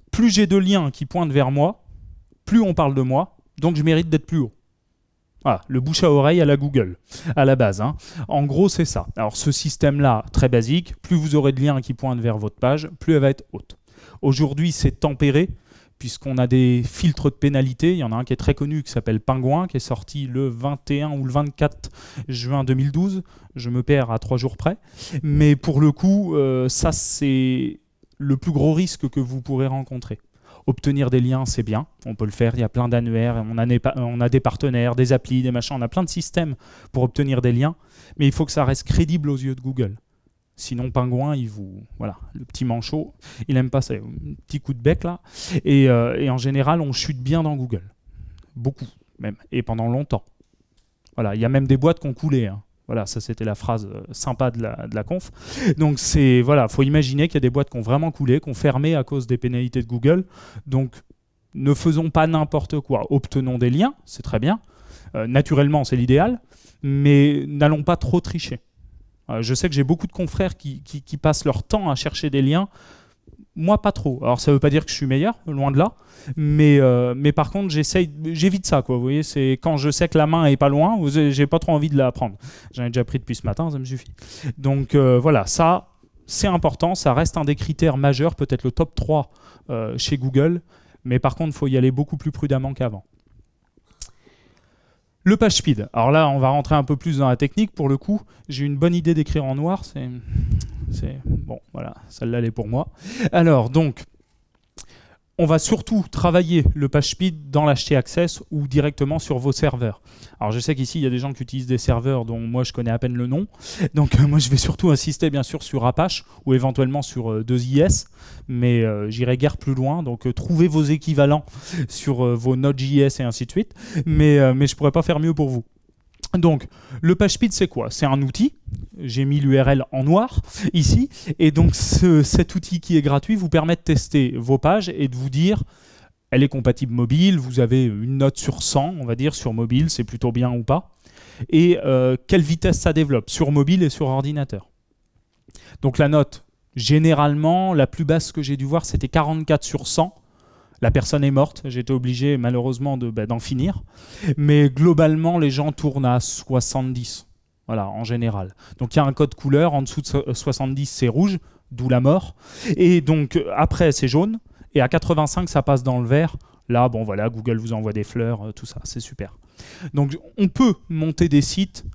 plus j'ai de liens qui pointent vers moi, plus on parle de moi, donc je mérite d'être plus haut. Voilà, le bouche à oreille à la Google, à la base. Hein. En gros, c'est ça. Alors, ce système-là, très basique, plus vous aurez de liens qui pointent vers votre page, plus elle va être haute. Aujourd'hui, c'est tempéré, puisqu'on a des filtres de pénalité. Il y en a un qui est très connu, qui s'appelle Pingouin, qui est sorti le 21 ou le 24 juin 2012. Je me perds à trois jours près. Mais pour le coup, euh, ça, c'est le plus gros risque que vous pourrez rencontrer. Obtenir des liens, c'est bien, on peut le faire, il y a plein d'annuaires, on, on, a des partenaires, des applis, des machins, on a plein de systèmes pour obtenir des liens, mais il faut que ça reste crédible aux yeux de Google. Sinon, Pingouin, il vous. Voilà, le petit manchot, il aime pas ça, un petit coup de bec là. Et, euh, en général, on chute bien dans Google. Beaucoup, même, et pendant longtemps. Voilà, il y a même des boîtes qui ont coulé. Hein. Voilà, ça c'était la phrase euh, sympa de la, de la conf. Donc c'est voilà, faut imaginer qu'il y a des boîtes qui ont vraiment coulé, qui ont fermé à cause des pénalités de Google. Donc ne faisons pas n'importe quoi. Obtenons des liens, c'est très bien. Euh, naturellement, c'est l'idéal, mais n'allons pas trop tricher. Euh, je sais que j'ai beaucoup de confrères qui passent leur temps à chercher des liens. Moi, pas trop. Alors, ça ne veut pas dire que je suis meilleur, loin de là. Mais, euh, mais par contre, j'essaye, j'évite ça, quoi. Vous voyez, c'est quand je sais que la main est pas loin, j'ai pas trop envie de la prendre. J'en ai déjà pris depuis ce matin, ça me suffit. Donc euh, voilà, ça, c'est important. Ça reste un des critères majeurs, peut-être le top 3 euh, chez Google. Mais par contre, il faut y aller beaucoup plus prudemment qu'avant. Le page speed. Alors là, on va rentrer un peu plus dans la technique. Pour le coup, j'ai une bonne idée d'écrire en noir. C'est, bon, voilà, celle-là, pour moi. Alors, donc, on va surtout travailler le speed dans l'HT-Access ou directement sur vos serveurs. Alors je sais qu'ici il y a des gens qui utilisent des serveurs dont moi je connais à peine le nom, donc euh, moi je vais surtout insister bien sûr sur Apache ou éventuellement sur 2 euh, mais euh, j'irai guère plus loin, donc trouvez vos équivalents sur vos Node.js et ainsi de suite, mais, mais je pourrais pas faire mieux pour vous. Donc, le PageSpeed, c'est quoi C'est un outil. J'ai mis l'URL en noir ici. Et donc, cet outil qui est gratuit vous permet de tester vos pages et de vous dire elle est compatible mobile, vous avez une note sur 100, on va dire, sur mobile, c'est plutôt bien ou pas. Et euh, quelle vitesse ça développe sur mobile et sur ordinateur. Donc, la note, généralement, la plus basse que j'ai dû voir, c'était 44 sur 100 la personne est morte, j'étais obligé malheureusement bah, d'en finir. Mais globalement, les gens tournent à 70. Voilà, en général. Donc il y a un code couleur, en dessous de 70 euh, c'est rouge, d'où la mort. Et donc euh, après c'est jaune, et à 85 ça passe dans le vert. Là, bon voilà, Google vous envoie des fleurs, euh, tout ça, c'est super. Donc on peut monter des sites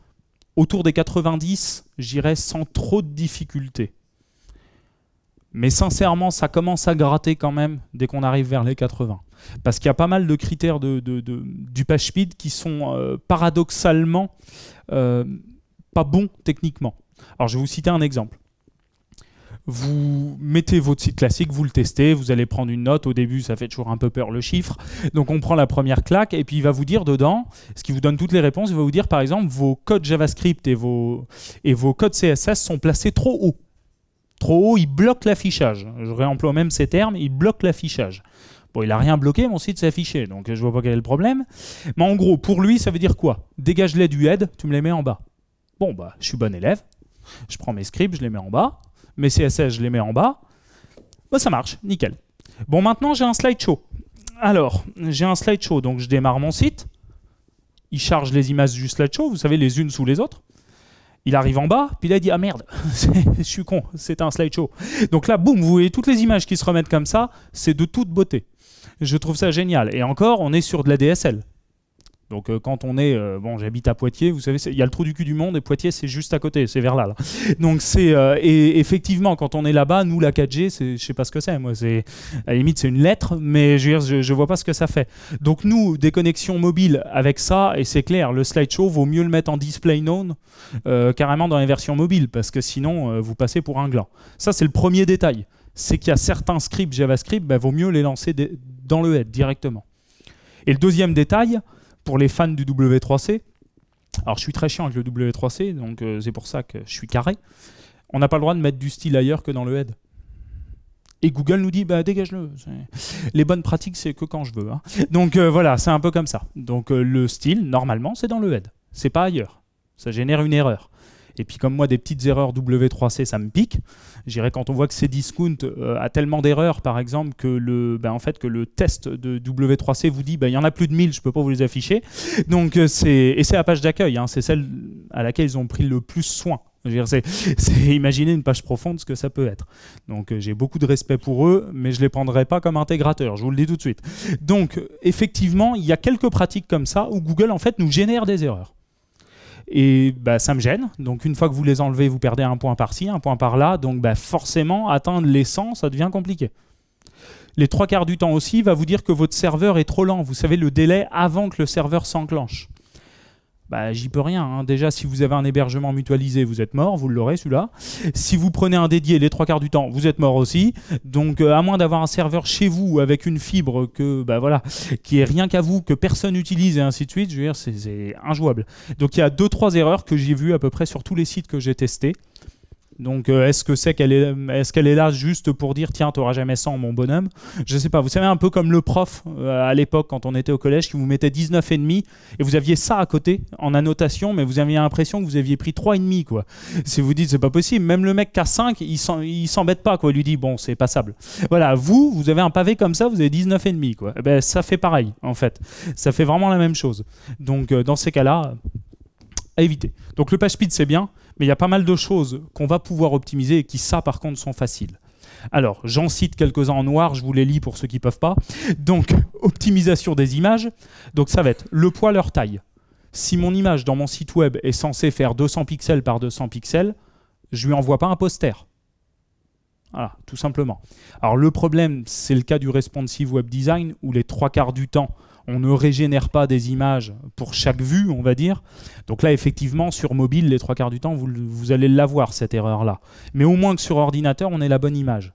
autour des 90, j'irais sans trop de difficultés. Mais sincèrement, ça commence à gratter quand même dès qu'on arrive vers les 80. Parce qu'il y a pas mal de critères du page speed qui sont euh, paradoxalement euh, pas bons techniquement. Alors je vais vous citer un exemple. Vous mettez votre site classique, vous le testez, vous allez prendre une note. Au début, ça fait toujours un peu peur le chiffre. Donc on prend la première claque et puis il va vous dire dedans, ce qui vous donne toutes les réponses, il va vous dire par exemple vos codes JavaScript et vos, et vos codes CSS sont placés trop haut. Trop haut, il bloque l'affichage. Je réemploie même ces termes, il bloque l'affichage. Bon, il n'a rien bloqué, mon site s'est affiché, donc je vois pas quel est le problème. Mais en gros, pour lui, ça veut dire quoi Dégage-les du head, tu me les mets en bas. Bon, bah, je suis bon élève, je prends mes scripts, je les mets en bas, mes CSS, je les mets en bas. Bah, ça marche, nickel. Bon, maintenant, j'ai un slideshow. Alors, j'ai un slideshow, donc je démarre mon site. Il charge les images du slideshow, vous savez, les unes sous les autres. Il arrive en bas, puis là il dit Ah merde, je suis con, c'est un slideshow. Donc là, boum, vous voyez toutes les images qui se remettent comme ça, c'est de toute beauté. Je trouve ça génial. Et encore, on est sur de la DSL. Donc euh, quand on est, euh, bon, j'habite à Poitiers, vous savez, il y a le trou du cul du monde et Poitiers c'est juste à côté, c'est vers là. Donc c'est euh, et effectivement quand on est là-bas, nous la 4G, c'est, je sais pas ce que c'est, moi c'est à la limite c'est une lettre, mais je, veux vois pas ce que ça fait. Donc nous des connexions mobiles avec ça et c'est clair, le slideshow vaut mieux le mettre en display known carrément dans les versions mobiles parce que sinon vous passez pour un gland. Ça c'est le premier détail, c'est qu'il y a certains scripts JavaScript, il ben, vaut mieux les lancer dans le head directement. Et le deuxième détail pour les fans du W3C, alors je suis très chiant avec le W3C, donc euh, c'est pour ça que je suis carré, on n'a pas le droit de mettre du style ailleurs que dans le head. Et Google nous dit, bah dégage-le. Les bonnes pratiques, c'est que quand je veux. Hein. Donc euh, voilà, c'est un peu comme ça. Donc euh, le style, normalement, c'est dans le head. C'est pas ailleurs. Ça génère une erreur. Et puis comme moi, des petites erreurs W3C, ça me pique. J'irai quand on voit que Cdiscount euh, a tellement d'erreurs, par exemple, que le, ben, en fait, que le test de W3C vous dit, ben, il y en a plus de 1000, je ne peux pas vous les afficher. Donc euh, c'est et c'est la page d'accueil, hein, c'est celle à laquelle ils ont pris le plus soin. C'est imaginer une page profonde ce que ça peut être. Donc euh, j'ai beaucoup de respect pour eux, mais je ne les prendrai pas comme intégrateurs. je vous le dis tout de suite. Donc effectivement, il y a quelques pratiques comme ça où Google en fait nous génère des erreurs. Et bah, ça me gêne. Donc une fois que vous les enlevez, vous perdez un point par-ci, un point par-là. Donc bah, forcément, atteindre les 100, ça devient compliqué. Les trois quarts du temps aussi va vous dire que votre serveur est trop lent. Vous savez, le délai avant que le serveur s'enclenche bah, j'y peux rien. Hein. Déjà, si vous avez un hébergement mutualisé, vous êtes mort, vous l'aurez celui-là. Si vous prenez un dédié les trois quarts du temps, vous êtes mort aussi. Donc, euh, à moins d'avoir un serveur chez vous avec une fibre que, bah voilà, qui est rien qu'à vous, que personne n'utilise et ainsi de suite, je veux dire, c'est injouable. Donc, il y a deux trois erreurs que j'ai vues à peu près sur tous les sites que j'ai testés. Donc euh, est-ce que c'est qu'elle est, là juste pour dire tiens tu t'auras jamais 100 mon bonhomme Je sais pas. Vous savez un peu comme le prof euh, à l'époque quand on était au collège qui vous mettait 19 et demi et vous aviez ça à côté en annotation, mais vous aviez l'impression que vous aviez pris 3 et demi quoi. Si vous dites c'est pas possible, même le mec qui a 5, il, il s'embête pas quoi. Il lui dit bon c'est passable. Voilà vous vous avez un pavé comme ça, vous avez 19 et demi quoi. Eh ben ça fait pareil en fait. Ça fait vraiment la même chose. Donc euh, dans ces cas là à éviter. Donc le page speed c'est bien. Mais il y a pas mal de choses qu'on va pouvoir optimiser et qui, ça, par contre, sont faciles. Alors, j'en cite quelques-uns en noir, je vous les lis pour ceux qui ne peuvent pas. Donc, optimisation des images. Donc, ça va être le poids, leur taille. Si mon image dans mon site web est censée faire 200 pixels par 200 pixels, je lui envoie pas un poster. Voilà, tout simplement. Alors, le problème, c'est le cas du responsive web design où les trois quarts du temps, on ne régénère pas des images pour chaque vue, on va dire. Donc là, effectivement, sur mobile, les trois quarts du temps, vous, allez l'avoir, cette erreur-là. Mais au moins que sur ordinateur, on ait la bonne image.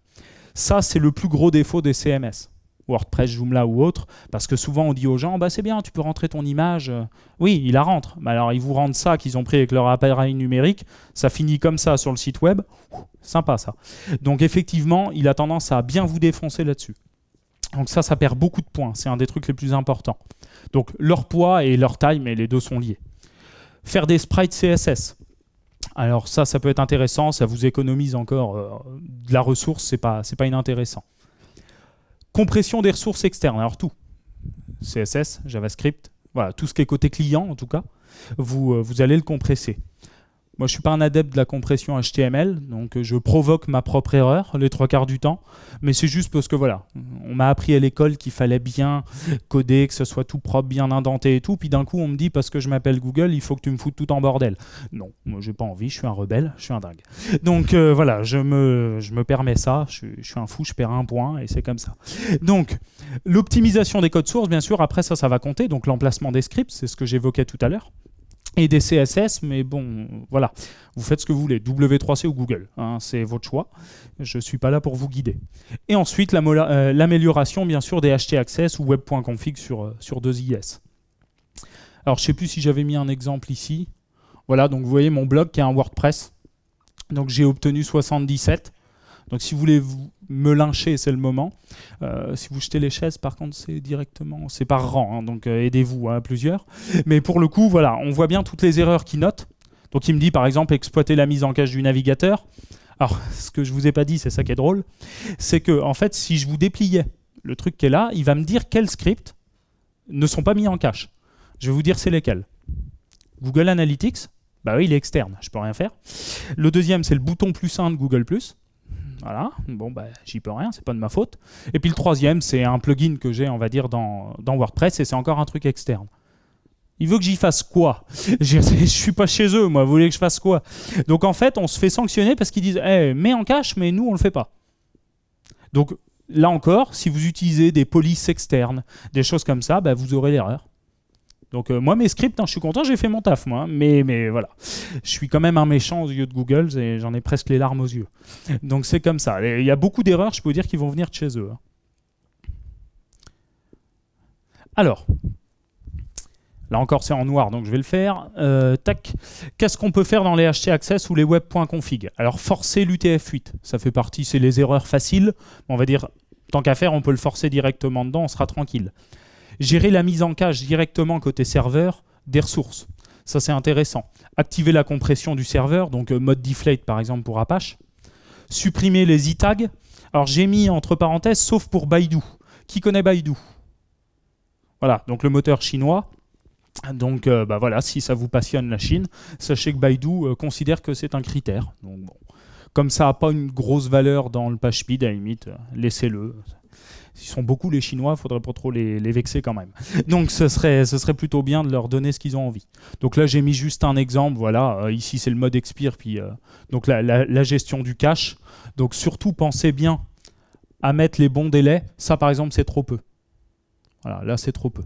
Ça, c'est le plus gros défaut des CMS. WordPress, Joomla ou autre, parce que souvent on dit aux gens, bah c'est bien, tu peux rentrer ton image, oui, il la rentre. Mais alors ils vous rendent ça qu'ils ont pris avec leur appareil numérique, ça finit comme ça sur le site web, sympa ça. Donc effectivement, il a tendance à bien vous défoncer là-dessus. Donc ça, ça perd beaucoup de points. C'est un des trucs les plus importants. Donc leur poids et leur taille, mais les deux sont liés. Faire des sprites CSS. Alors ça, ça peut être intéressant. Ça vous économise encore euh, de la ressource. C'est pas, c'est pas inintéressant. Compression des ressources externes. Alors tout. CSS, JavaScript, voilà, tout ce qui est côté client en tout cas, vous, euh, vous allez le compresser. Moi, je suis pas un adepte de la compression HTML, donc euh, je provoque ma propre erreur les trois quarts du temps. Mais c'est juste parce que voilà, on m'a appris à l'école qu'il fallait bien coder, que ce soit tout propre, bien indenté et tout. Puis d'un coup, on me dit parce que je m'appelle Google, il faut que tu me foutes tout en bordel. Non, moi, j'ai pas envie. Je suis un rebelle, je suis un dingue. Donc euh, voilà, je me, je me permets ça. Je, je suis un fou, je perds un point et c'est comme ça. Donc l'optimisation des codes sources, bien sûr. Après ça, ça va compter. Donc l'emplacement des scripts, c'est ce que j'évoquais tout à l'heure et des CSS, mais bon, voilà, vous faites ce que vous voulez, W3C ou Google, hein, c'est votre choix, je ne suis pas là pour vous guider. Et ensuite, euh, l'amélioration, bien sûr, des Access ou web.config sur, euh, sur 2is. Alors, je ne sais plus si j'avais mis un exemple ici. Voilà, donc vous voyez mon blog qui est un WordPress. Donc, j'ai obtenu 77. Donc si vous voulez me lyncher, c'est le moment. Euh, si vous jetez les chaises, par contre, c'est directement, c'est par rang, hein, donc euh, aidez-vous hein, à plusieurs. Mais pour le coup, voilà, on voit bien toutes les erreurs qu'il note. Donc il me dit par exemple exploiter la mise en cache du navigateur. Alors ce que je ne vous ai pas dit, c'est ça qui est drôle, c'est que en fait, si je vous dépliais le truc qui est là, il va me dire quels scripts ne sont pas mis en cache. Je vais vous dire c'est lesquels. Google Analytics, bah oui, il est externe, je peux rien faire. Le deuxième, c'est le bouton plus 1 de Google voilà, bon, bah, j'y peux rien, c'est pas de ma faute. Et puis le troisième, c'est un plugin que j'ai, on va dire, dans, WordPress, et c'est encore un truc externe. Il veut que j'y fasse quoi je, suis pas chez eux, moi, vous voulez que je fasse quoi Donc en fait, on se fait sanctionner parce qu'ils disent Eh, mets en cache, mais nous, on le fait pas. Donc là encore, si vous utilisez des polices externes, des choses comme ça, bah, vous aurez l'erreur. Donc euh, moi, mes scripts, hein, je suis content, j'ai fait mon taf, moi. Hein, mais, mais voilà, je suis quand même un méchant aux yeux de Google et j'en ai presque les larmes aux yeux. Donc c'est comme ça. Il y a beaucoup d'erreurs, je peux vous dire, qui vont venir de chez eux. Hein. Alors, Là encore, c'est en noir, donc je vais le faire. Euh, tac. Qu'est-ce qu'on peut faire dans les htaccess ou les web.config Alors, forcer l'UTF-8, ça fait partie, c'est les erreurs faciles. On va dire, tant qu'à faire, on peut le forcer directement dedans, on sera tranquille. Gérer la mise en cache directement côté serveur des ressources. Ça, c'est intéressant. Activer la compression du serveur, donc euh, mode deflate par exemple pour Apache. Supprimer les e-tags. Alors j'ai mis entre parenthèses, sauf pour Baidu. Qui connaît Baidu Voilà, donc le moteur chinois. Donc euh, bah voilà, si ça vous passionne la Chine, sachez que Baidu euh, considère que c'est un critère. Donc comme ça n'a pas une grosse valeur dans le speed, à la limite, laissez-le. S'ils sont beaucoup les Chinois, faudrait pas trop les, vexer quand même. Donc ce serait, ce serait plutôt bien de leur donner ce qu'ils ont envie. Donc là j'ai mis juste un exemple, voilà, euh, ici c'est le mode expire, puis euh, donc la, gestion du cache, Donc surtout pensez bien à mettre les bons délais. Ça par exemple c'est trop peu. Voilà, là c'est trop peu.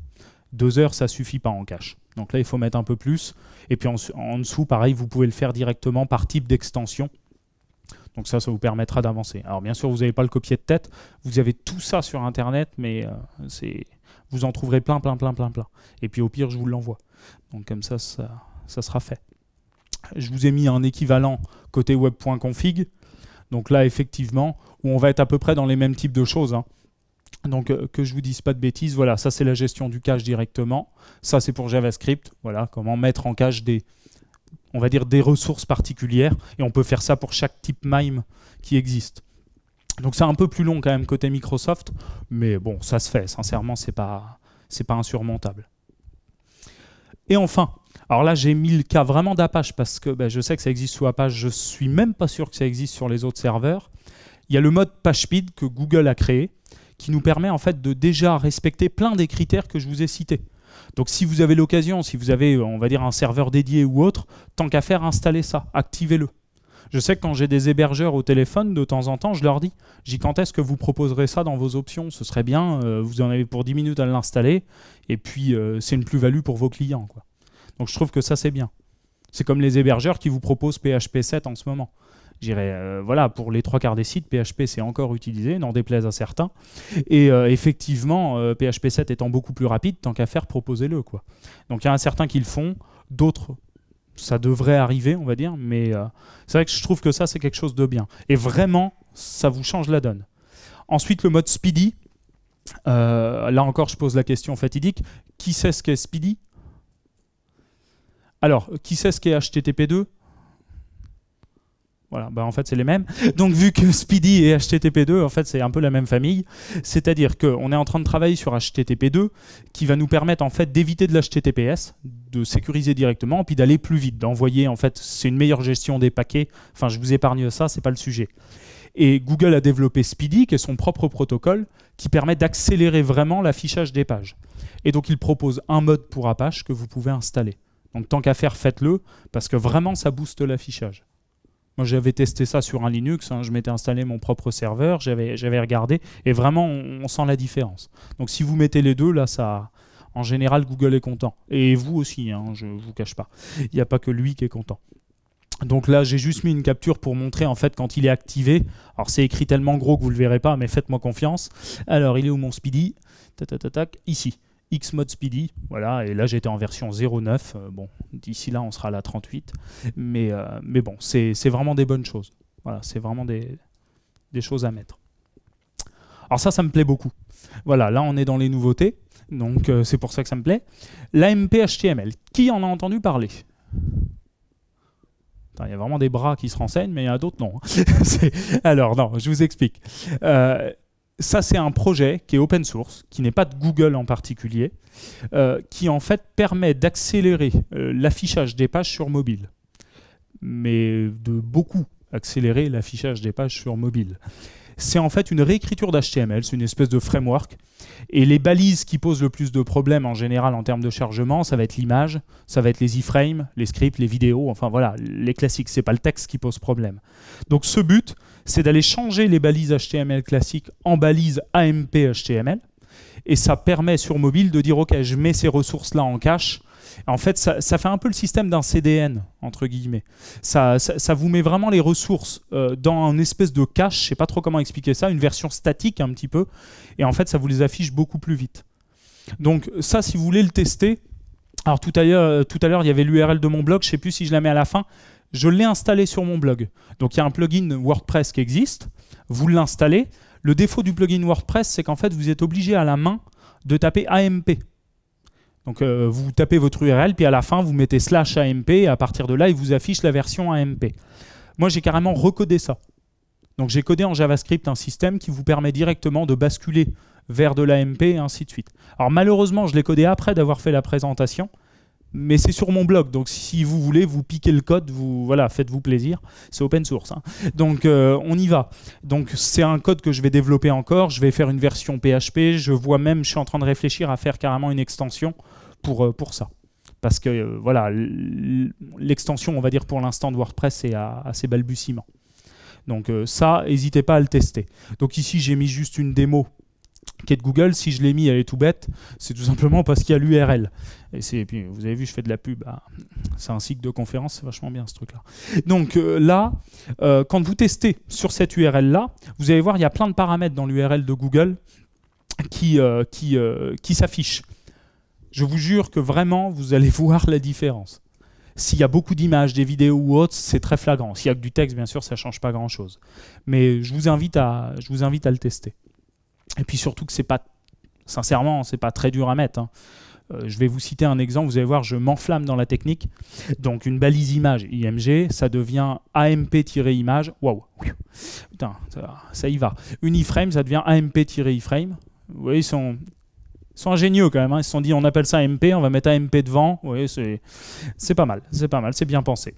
Deux heures ça suffit pas en cache, Donc là il faut mettre un peu plus. Et puis en dessous pareil vous pouvez le faire directement par type d'extension. Donc ça, ça vous permettra d'avancer. Alors bien sûr, vous n'avez pas le copier de tête, vous avez tout ça sur Internet, mais euh, c'est vous en trouverez plein, plein, plein, plein, plein. Et puis au pire, je vous l'envoie. Donc comme ça, ça, sera fait. Je vous ai mis un équivalent côté web.config. Donc là, effectivement, où on va être à peu près dans les mêmes types de choses. Hein. Donc euh, que je vous dise pas de bêtises, voilà, ça c'est la gestion du cache directement. Ça c'est pour JavaScript, voilà, comment mettre en cache des, on va dire, des ressources particulières. Et on peut faire ça pour chaque type MIME qui existe. Donc c'est un peu plus long quand même côté Microsoft, mais bon, ça se fait, sincèrement, c'est pas, c'est pas insurmontable. Et enfin, alors là j'ai mis le cas vraiment d'Apache parce que ben, je sais que ça existe sous Apache, je suis même pas sûr que ça existe sur les autres serveurs. Il y a le mode PageSpeed que Google a créé qui nous permet en fait de déjà respecter plein des critères que je vous ai cités. Donc si vous avez l'occasion, si vous avez, euh, on va dire, un serveur dédié ou autre, tant qu'à faire, installez ça, activez-le. Je sais que quand j'ai des hébergeurs au téléphone, de temps en temps, je leur dis J'y quand est-ce que vous proposerez ça dans vos options Ce serait bien, euh, vous en avez pour 10 minutes à l'installer, et puis euh, c'est une plus-value pour vos clients. Quoi. Donc je trouve que ça, c'est bien. C'est comme les hébergeurs qui vous proposent PHP 7 en ce moment. J'irai, euh, voilà, pour les trois quarts des sites, PHP c'est encore utilisé, n'en déplaise à certains. Et euh, effectivement, PHP euh, 7 étant beaucoup plus rapide, tant qu'à faire, proposez-le. quoi. Donc il y en a certains qui le font, d'autres, ça devrait arriver, on va dire, mais c'est vrai que je trouve que ça c'est quelque chose de bien. Et vraiment, ça vous change la donne. Ensuite, le mode Speedy. là encore, je pose la question fatidique. Qui sait ce qu'est Speedy alors, qui sait ce qu'est HTTP2 voilà, bah en fait c'est les mêmes. Donc vu que Speedy et HTTP2, en fait c'est un peu la même famille, c'est-à-dire qu'on est en train de travailler sur HTTP2 qui va nous permettre en fait d'éviter de l'HTTPS, de sécuriser directement, puis d'aller plus vite, d'envoyer en fait c'est une meilleure gestion des paquets. Enfin je vous épargne ça, c'est pas le sujet. Et Google a développé Speedy, qui est son propre protocole, qui permet d'accélérer vraiment l'affichage des pages. Et donc il propose un mode pour Apache que vous pouvez installer. Donc tant qu'à faire, faites-le, parce que vraiment ça booste l'affichage. Moi, j'avais testé ça sur un Linux. Hein. je m'étais installé mon propre serveur. J'avais, regardé. Et vraiment, on, sent la différence. Donc, si vous mettez les deux, là, ça. En général, Google est content. Et vous aussi, hein, je ne vous cache pas. Il n'y a pas que lui qui est content. Donc là, j'ai juste mis une capture pour montrer en fait quand il est activé. Alors c'est écrit tellement gros que vous ne le verrez pas, mais faites-moi confiance. Alors il est où mon speedy Tac, tac, tac, ici mode Speedy, voilà, et là j'étais en version 09. Euh, bon, d'ici là on sera à la 38, mais, euh, mais bon, c'est vraiment des bonnes choses. Voilà, c'est vraiment des, choses à mettre. Alors ça, ça me plaît beaucoup. Voilà, là on est dans les nouveautés, donc euh, c'est pour ça que ça me plaît. L'AMP HTML, qui en a entendu parler il y a vraiment des bras qui se renseignent, mais il y en a d'autres non. Hein. Alors, non, je vous explique ça, c'est un projet qui est open source, qui n'est pas de Google en particulier, euh, qui en fait permet d'accélérer euh, l'affichage des pages sur mobile, mais de beaucoup accélérer l'affichage des pages sur mobile. C'est en fait une réécriture d'HTML, c'est une espèce de framework. Et les balises qui posent le plus de problèmes en général en termes de chargement, ça va être l'image, ça va être les iframes, les scripts, les vidéos, enfin voilà, les classiques. C'est pas le texte qui pose problème. Donc ce but, c'est d'aller changer les balises HTML classiques en balises AMP HTML. Et ça permet sur mobile de dire, OK, je mets ces ressources-là en cache. En fait, ça, fait un peu le système d'un CDN, entre guillemets. Ça, ça, vous met vraiment les ressources euh, dans un espèce de cache, je sais pas trop comment expliquer ça, une version statique un petit peu. Et en fait, ça vous les affiche beaucoup plus vite. Donc ça, si vous voulez le tester, alors tout à l'heure, euh, il y avait l'URL de mon blog, je ne sais plus si je la mets à la fin, je l'ai installé sur mon blog. Donc il y a un plugin WordPress qui existe, vous l'installez. Le défaut du plugin WordPress, c'est qu'en fait, vous êtes obligé à la main de taper AMP. Donc euh, vous tapez votre URL, puis à la fin, vous mettez slash AMP, et à partir de là, il vous affiche la version AMP. Moi, j'ai carrément recodé ça. Donc j'ai codé en JavaScript un système qui vous permet directement de basculer vers de l'AMP et ainsi de suite. Alors malheureusement, je l'ai codé après d'avoir fait la présentation, mais c'est sur mon blog. Donc si vous voulez, vous piquez le code, vous voilà, faites-vous plaisir. C'est open source. Hein. Donc euh, on y va. Donc c'est un code que je vais développer encore. Je vais faire une version PHP. Je vois même, je suis en train de réfléchir à faire carrément une extension pour, euh, pour ça. Parce que euh, voilà, l'extension, on va dire pour l'instant de WordPress est à, à ses balbutiements. Donc ça, n'hésitez pas à le tester. Donc ici, j'ai mis juste une démo qui est de Google, si je l'ai mis, elle est tout bête, c'est tout simplement parce qu'il y a l'URL. Et, puis, vous avez vu, je fais de la pub. c'est un cycle de conférence, c'est vachement bien ce truc-là. Donc euh, là, euh, quand vous testez sur cette URL-là, vous allez voir, il y a plein de paramètres dans l'URL de Google qui, euh, qui, qui s'affichent. Je vous jure que vraiment, vous allez voir la différence. S'il y a beaucoup d'images, des vidéos ou autres, c'est très flagrant. S'il y a que du texte, bien sûr, ça ne change pas grand-chose. Mais je vous, invite à, je vous invite à le tester. Et puis surtout que c'est pas, sincèrement, c'est pas très dur à mettre. Hein. Euh, je vais vous citer un exemple, vous allez voir, je m'enflamme dans la technique. Donc une balise image IMG, ça devient AMP-image. Waouh, putain, ça, y va. Une iframe, ça devient AMP-iframe. Vous voyez, ils sont, sont ingénieux quand même. Hein. Ils se sont dit, on appelle ça AMP, on va mettre AMP devant. Vous voyez, c'est pas mal, c'est pas mal, c'est bien pensé.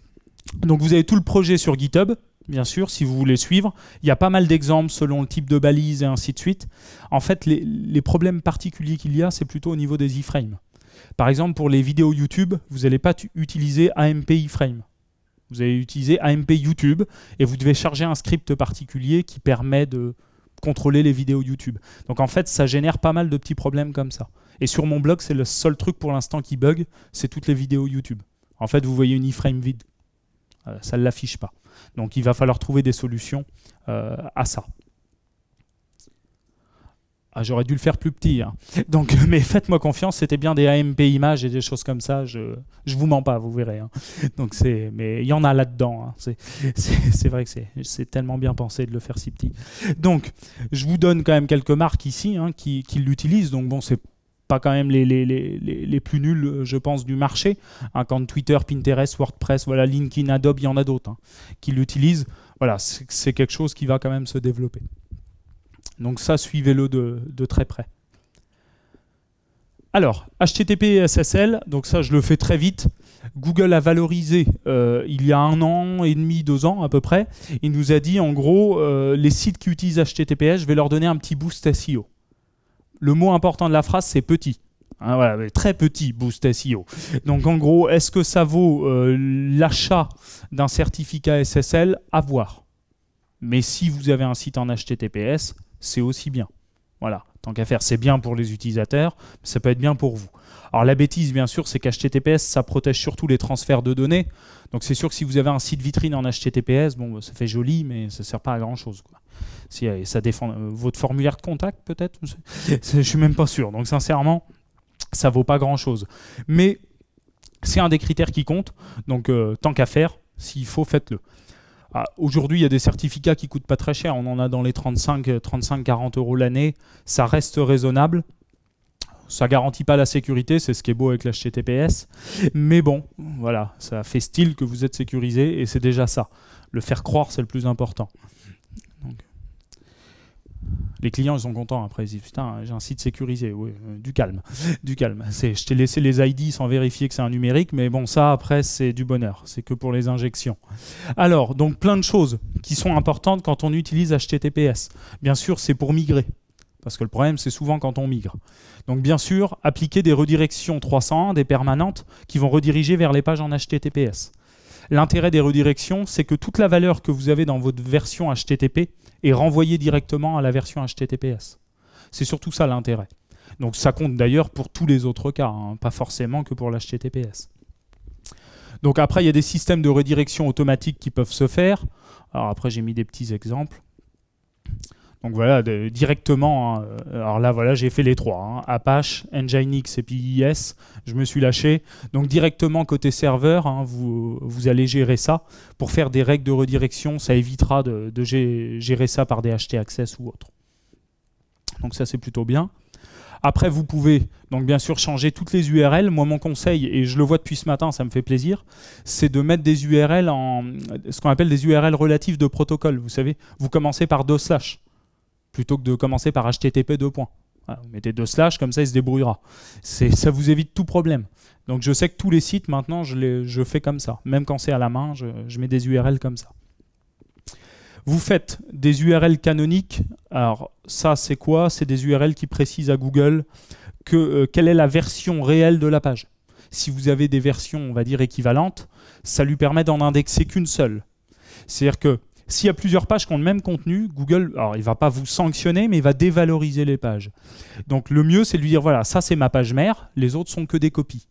Donc vous avez tout le projet sur GitHub bien sûr, si vous voulez suivre. Il y a pas mal d'exemples selon le type de balise et ainsi de suite. En fait, les, problèmes particuliers qu'il y a, c'est plutôt au niveau des iframes. Par exemple, pour les vidéos YouTube, vous n'allez pas utiliser AMP iframe. vous allez utiliser AMP YouTube et vous devez charger un script particulier qui permet de contrôler les vidéos YouTube. Donc en fait, ça génère pas mal de petits problèmes comme ça. Et sur mon blog, c'est le seul truc pour l'instant qui bug, c'est toutes les vidéos YouTube. En fait, vous voyez une iframe vide euh, ça ne l'affiche pas. Donc il va falloir trouver des solutions euh, à ça. Ah, j'aurais dû le faire plus petit. Hein. Donc, euh, mais faites-moi confiance, c'était bien des AMP images et des choses comme ça. Je, je vous mens pas, vous verrez. Hein. Donc c'est, mais il y en a là-dedans. Hein. C'est, vrai que c'est, tellement bien pensé de le faire si petit. Donc, je vous donne quand même quelques marques ici qui, qui l'utilisent. Donc bon, c'est pas quand même les, les, plus nuls, euh, je pense, du marché. Hein, quand Twitter, Pinterest, WordPress, voilà, LinkedIn, Adobe, il y en a d'autres hein, qui l'utilisent. Voilà, c'est quelque chose qui va quand même se développer. Donc ça, suivez-le de, très près. Alors, HTTP SSL, donc ça je le fais très vite. Google a valorisé euh, il y a un an et demi, deux ans à peu près. Il nous a dit en gros, euh, les sites qui utilisent HTTPS, je vais leur donner un petit boost SEO le mot important de la phrase, c'est petit. Hein, très petit boost SEO. Donc en gros, est-ce que ça vaut euh, l'achat d'un certificat SSL À voir. Mais si vous avez un site en HTTPS, c'est aussi bien. Voilà, tant qu'à faire, c'est bien pour les utilisateurs, ça peut être bien pour vous. Alors la bêtise, bien sûr, c'est qu'HTTPS, ça protège surtout les transferts de données. Donc c'est sûr que si vous avez un site vitrine en HTTPS, bon, bah, ça fait joli, mais ça ne sert pas à grand-chose. Si, euh, ça défend euh, votre formulaire de contact, peut-être Je suis même pas sûr. Donc sincèrement, ça vaut pas grand-chose. Mais c'est un des critères qui compte. Donc euh, tant qu'à faire, s'il faut, faites-le. Ah, aujourd'hui, il y a des certificats qui coûtent pas très cher. On en a dans les 35-40 euros l'année. Ça reste raisonnable ça garantit pas la sécurité, c'est ce qui est beau avec l'HTTPS. Mais bon, voilà, ça fait style que vous êtes sécurisé et c'est déjà ça. Le faire croire, c'est le plus important. Les clients, ils sont contents après. Ils disent Putain, j'ai un site sécurisé. Oui, euh, du calme. Du calme. Je t'ai laissé les ID sans vérifier que c'est un numérique, mais bon, ça après, c'est du bonheur. C'est que pour les injections. Alors, donc plein de choses qui sont importantes quand on utilise HTTPS. Bien sûr, c'est pour migrer. Parce que le problème, c'est souvent quand on migre. Donc bien sûr, appliquer des redirections 301, des permanentes, qui vont rediriger vers les pages en HTTPS. L'intérêt des redirections, c'est que toute la valeur que vous avez dans votre version HTTP est renvoyée directement à la version HTTPS. C'est surtout ça l'intérêt. Donc ça compte d'ailleurs pour tous les autres cas, hein, pas forcément que pour l'HTTPS. Donc après, il y a des systèmes de redirection automatique qui peuvent se faire. Alors après, j'ai mis des petits exemples. Donc voilà, directement, hein, euh, alors là voilà, j'ai fait les trois, hein. Apache, Nginx et puis IIS, je me suis lâché. Donc directement côté serveur, hein, vous, vous, allez gérer ça. Pour faire des règles de redirection, ça évitera de, gérer ça par des HT Access ou autre. Donc ça c'est plutôt bien. Après, vous pouvez donc bien sûr changer toutes les URL. Moi, mon conseil, et je le vois depuis ce matin, ça me fait plaisir, c'est de mettre des URL en ce qu'on appelle des URL relatives de protocole. Vous savez, vous commencez par deux plutôt que de commencer par http 2 points. vous mettez deux slash, comme ça il se débrouillera. Ça vous évite tout problème. Donc je sais que tous les sites maintenant je, les, je fais comme ça. Même quand c'est à la main, je, mets des URL comme ça. Vous faites des URL canoniques. Alors ça c'est quoi C'est des URL qui précisent à Google que, euh, quelle est la version réelle de la page. Si vous avez des versions, on va dire, équivalentes, ça lui permet d'en indexer qu'une seule. C'est-à-dire que s'il y a plusieurs pages qui ont le même contenu, Google, alors il va pas vous sanctionner, mais il va dévaloriser les pages. Donc le mieux, c'est de lui dire voilà, ça c'est ma page mère, les autres sont que des copies.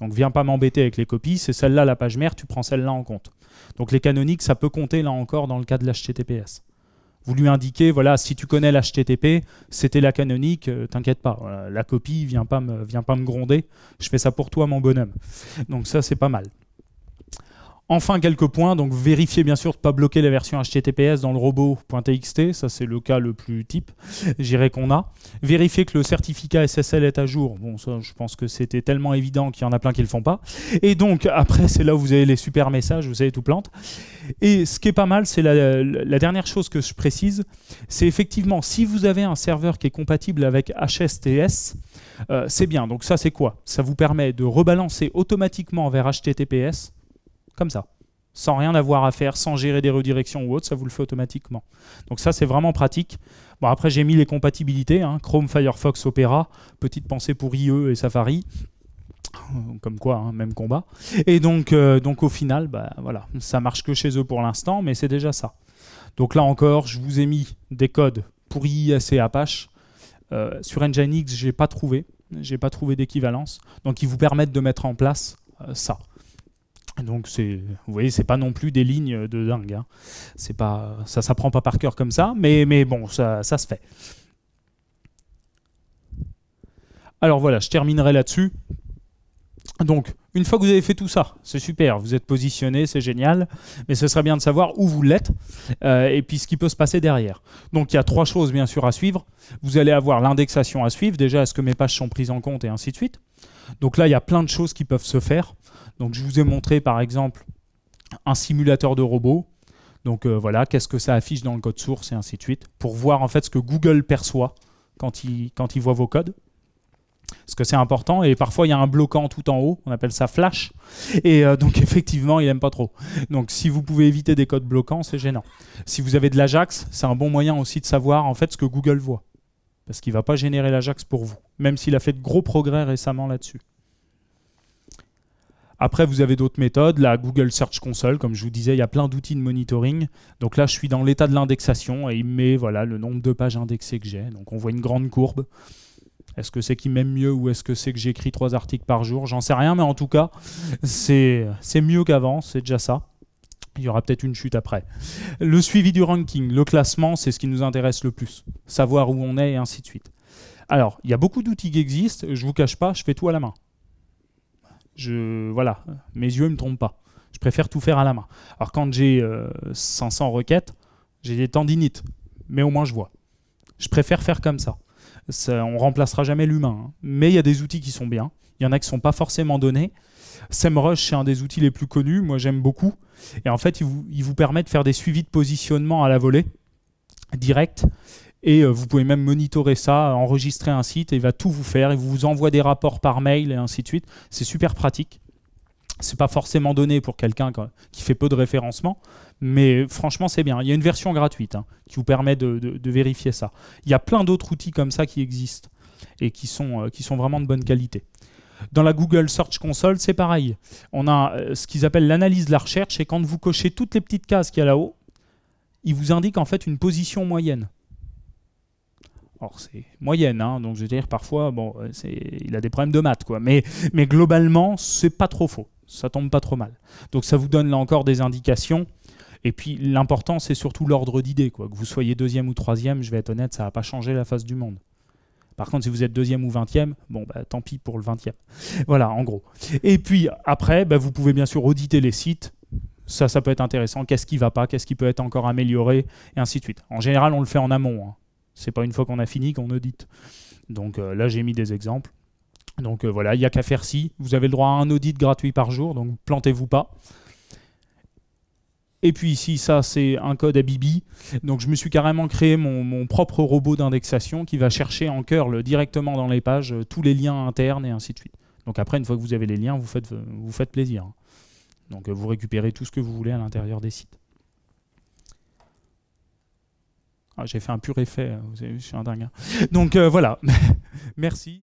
Donc viens pas m'embêter avec les copies, c'est celle-là la page mère, tu prends celle-là en compte. Donc les canoniques, ça peut compter là encore dans le cas de l'HTTPS. Vous lui indiquez, voilà, si tu connais l'HTTP, c'était la canonique, euh, t'inquiète pas, la copie, vient pas, me, viens pas me gronder, je fais ça pour toi mon bonhomme. Donc ça c'est pas mal. Enfin, quelques points. Donc, vérifiez bien sûr de ne pas bloquer la version HTTPS dans le robot.txt. Ça, c'est le cas le plus type, j'irai qu'on a. Vérifiez que le certificat SSL est à jour. Bon, ça, je pense que c'était tellement évident qu'il y en a plein qui le font pas. Et donc, après, c'est là où vous avez les super messages, vous avez tout plante. Et ce qui est pas mal, c'est la, dernière chose que je précise c'est effectivement, si vous avez un serveur qui est compatible avec HSTS, euh, c'est bien. Donc, ça, c'est quoi Ça vous permet de rebalancer automatiquement vers HTTPS comme ça. Sans rien avoir à faire, sans gérer des redirections ou autre, ça vous le fait automatiquement. Donc ça, c'est vraiment pratique. Bon, après, j'ai mis les compatibilités, hein. Chrome, Firefox, Opera, petite pensée pour IE et Safari comme quoi, hein, même combat. Et donc, euh, donc au final, bah, voilà, ça marche que chez eux pour l'instant, mais c'est déjà ça. Donc là encore, je vous ai mis des codes pour IIS et Apache. Euh, sur Nginx, j'ai pas trouvé, j'ai pas trouvé d'équivalence. Donc ils vous permettent de mettre en place euh, ça. Donc vous voyez, c'est pas non plus des lignes de dingue. Hein. C'est pas, ça s'apprend pas par cœur comme ça, mais, bon, ça, ça se fait. Alors voilà, je terminerai là-dessus. Donc, une fois que vous avez fait tout ça, c'est super, vous êtes positionné, c'est génial, mais ce serait bien de savoir où vous l'êtes euh, et puis ce qui peut se passer derrière. Donc il y a trois choses bien sûr à suivre. Vous allez avoir l'indexation à suivre, déjà est-ce que mes pages sont prises en compte et ainsi de suite. Donc là, il y a plein de choses qui peuvent se faire. Donc je vous ai montré par exemple un simulateur de robot. Donc euh, voilà, qu'est-ce que ça affiche dans le code source et ainsi de suite, pour voir en fait ce que Google perçoit quand il, quand voit vos codes. Parce que c'est important, et parfois il y a un bloquant tout en haut, on appelle ça flash, et euh, donc effectivement il n'aime pas trop. Donc si vous pouvez éviter des codes bloquants, c'est gênant. Si vous avez de l'Ajax, c'est un bon moyen aussi de savoir en fait ce que Google voit, parce qu'il ne va pas générer l'Ajax pour vous, même s'il a fait de gros progrès récemment là-dessus. Après, vous avez d'autres méthodes, la Google Search Console, comme je vous disais, il y a plein d'outils de monitoring. Donc là, je suis dans l'état de l'indexation et il met voilà, le nombre de pages indexées que j'ai. Donc on voit une grande courbe. Est-ce que c'est qu'il m'aime mieux ou est-ce que c'est que j'écris trois articles par jour J'en sais rien, mais en tout cas, c'est mieux qu'avant, c'est déjà ça. Il y aura peut-être une chute après. Le suivi du ranking, le classement, c'est ce qui nous intéresse le plus. Savoir où on est et ainsi de suite. Alors, il y a beaucoup d'outils qui existent, je ne vous cache pas, je fais tout à la main. Je, voilà, mes yeux ne me trompent pas. Je préfère tout faire à la main. Alors quand j'ai 500 euh, requêtes, j'ai des tendinites, mais au moins je vois. Je préfère faire comme ça. ça on remplacera jamais l'humain, hein. mais il y a des outils qui sont bien. Il y en a qui sont pas forcément donnés. SEMrush, c'est un des outils les plus connus. Moi, j'aime beaucoup. Et en fait, il vous, il vous permet de faire des suivis de positionnement à la volée, direct. Et euh, vous pouvez même monitorer ça, enregistrer un site, et il va tout vous faire. Il vous envoie des rapports par mail et ainsi de suite. C'est super pratique. C'est pas forcément donné pour quelqu'un qui fait peu de référencement, mais franchement, c'est bien. Il y a une version gratuite hein, qui vous permet de, vérifier ça. Il y a plein d'autres outils comme ça qui existent et qui sont, euh, qui sont vraiment de bonne qualité. Dans la Google Search Console, c'est pareil. On a euh, ce qu'ils appellent l'analyse de la recherche, et quand vous cochez toutes les petites cases qu'il y a là-haut, il vous indique en fait une position moyenne. Or, c'est moyenne, hein, donc je veux dire, parfois, bon, euh, il a des problèmes de maths, quoi. Mais, mais globalement, c'est pas trop faux. Ça tombe pas trop mal. Donc, ça vous donne là encore des indications. Et puis l'important, c'est surtout l'ordre d'idée. Que vous soyez deuxième ou troisième, je vais être honnête, ça n'a pas changé la face du monde. Par contre, si vous êtes deuxième ou vingtième, bon, bah, tant pis pour le vingtième. Voilà, en gros. Et puis après, bah, vous pouvez bien sûr auditer les sites. Ça, ça peut être intéressant. Qu'est-ce qui ne va pas Qu'est-ce qui peut être encore amélioré Et ainsi de suite. En général, on le fait en amont. Hein. C'est pas une fois qu'on a fini qu'on audite. Donc euh, là, j'ai mis des exemples. Donc euh, voilà, il n'y a qu'à faire ci. Vous avez le droit à un audit gratuit par jour, donc plantez-vous pas. Et puis ici, ça, c'est un code à bibi. Donc je me suis carrément créé mon, mon propre robot d'indexation qui va chercher en curl directement dans les pages euh, tous les liens internes et ainsi de suite. Donc après, une fois que vous avez les liens, vous faites, vous faites plaisir. Donc vous récupérez tout ce que vous voulez à l'intérieur des sites. Ah, j'ai fait un pur effet, hein, vous avez vu, je suis un dingue. Hein. Donc euh, voilà, merci.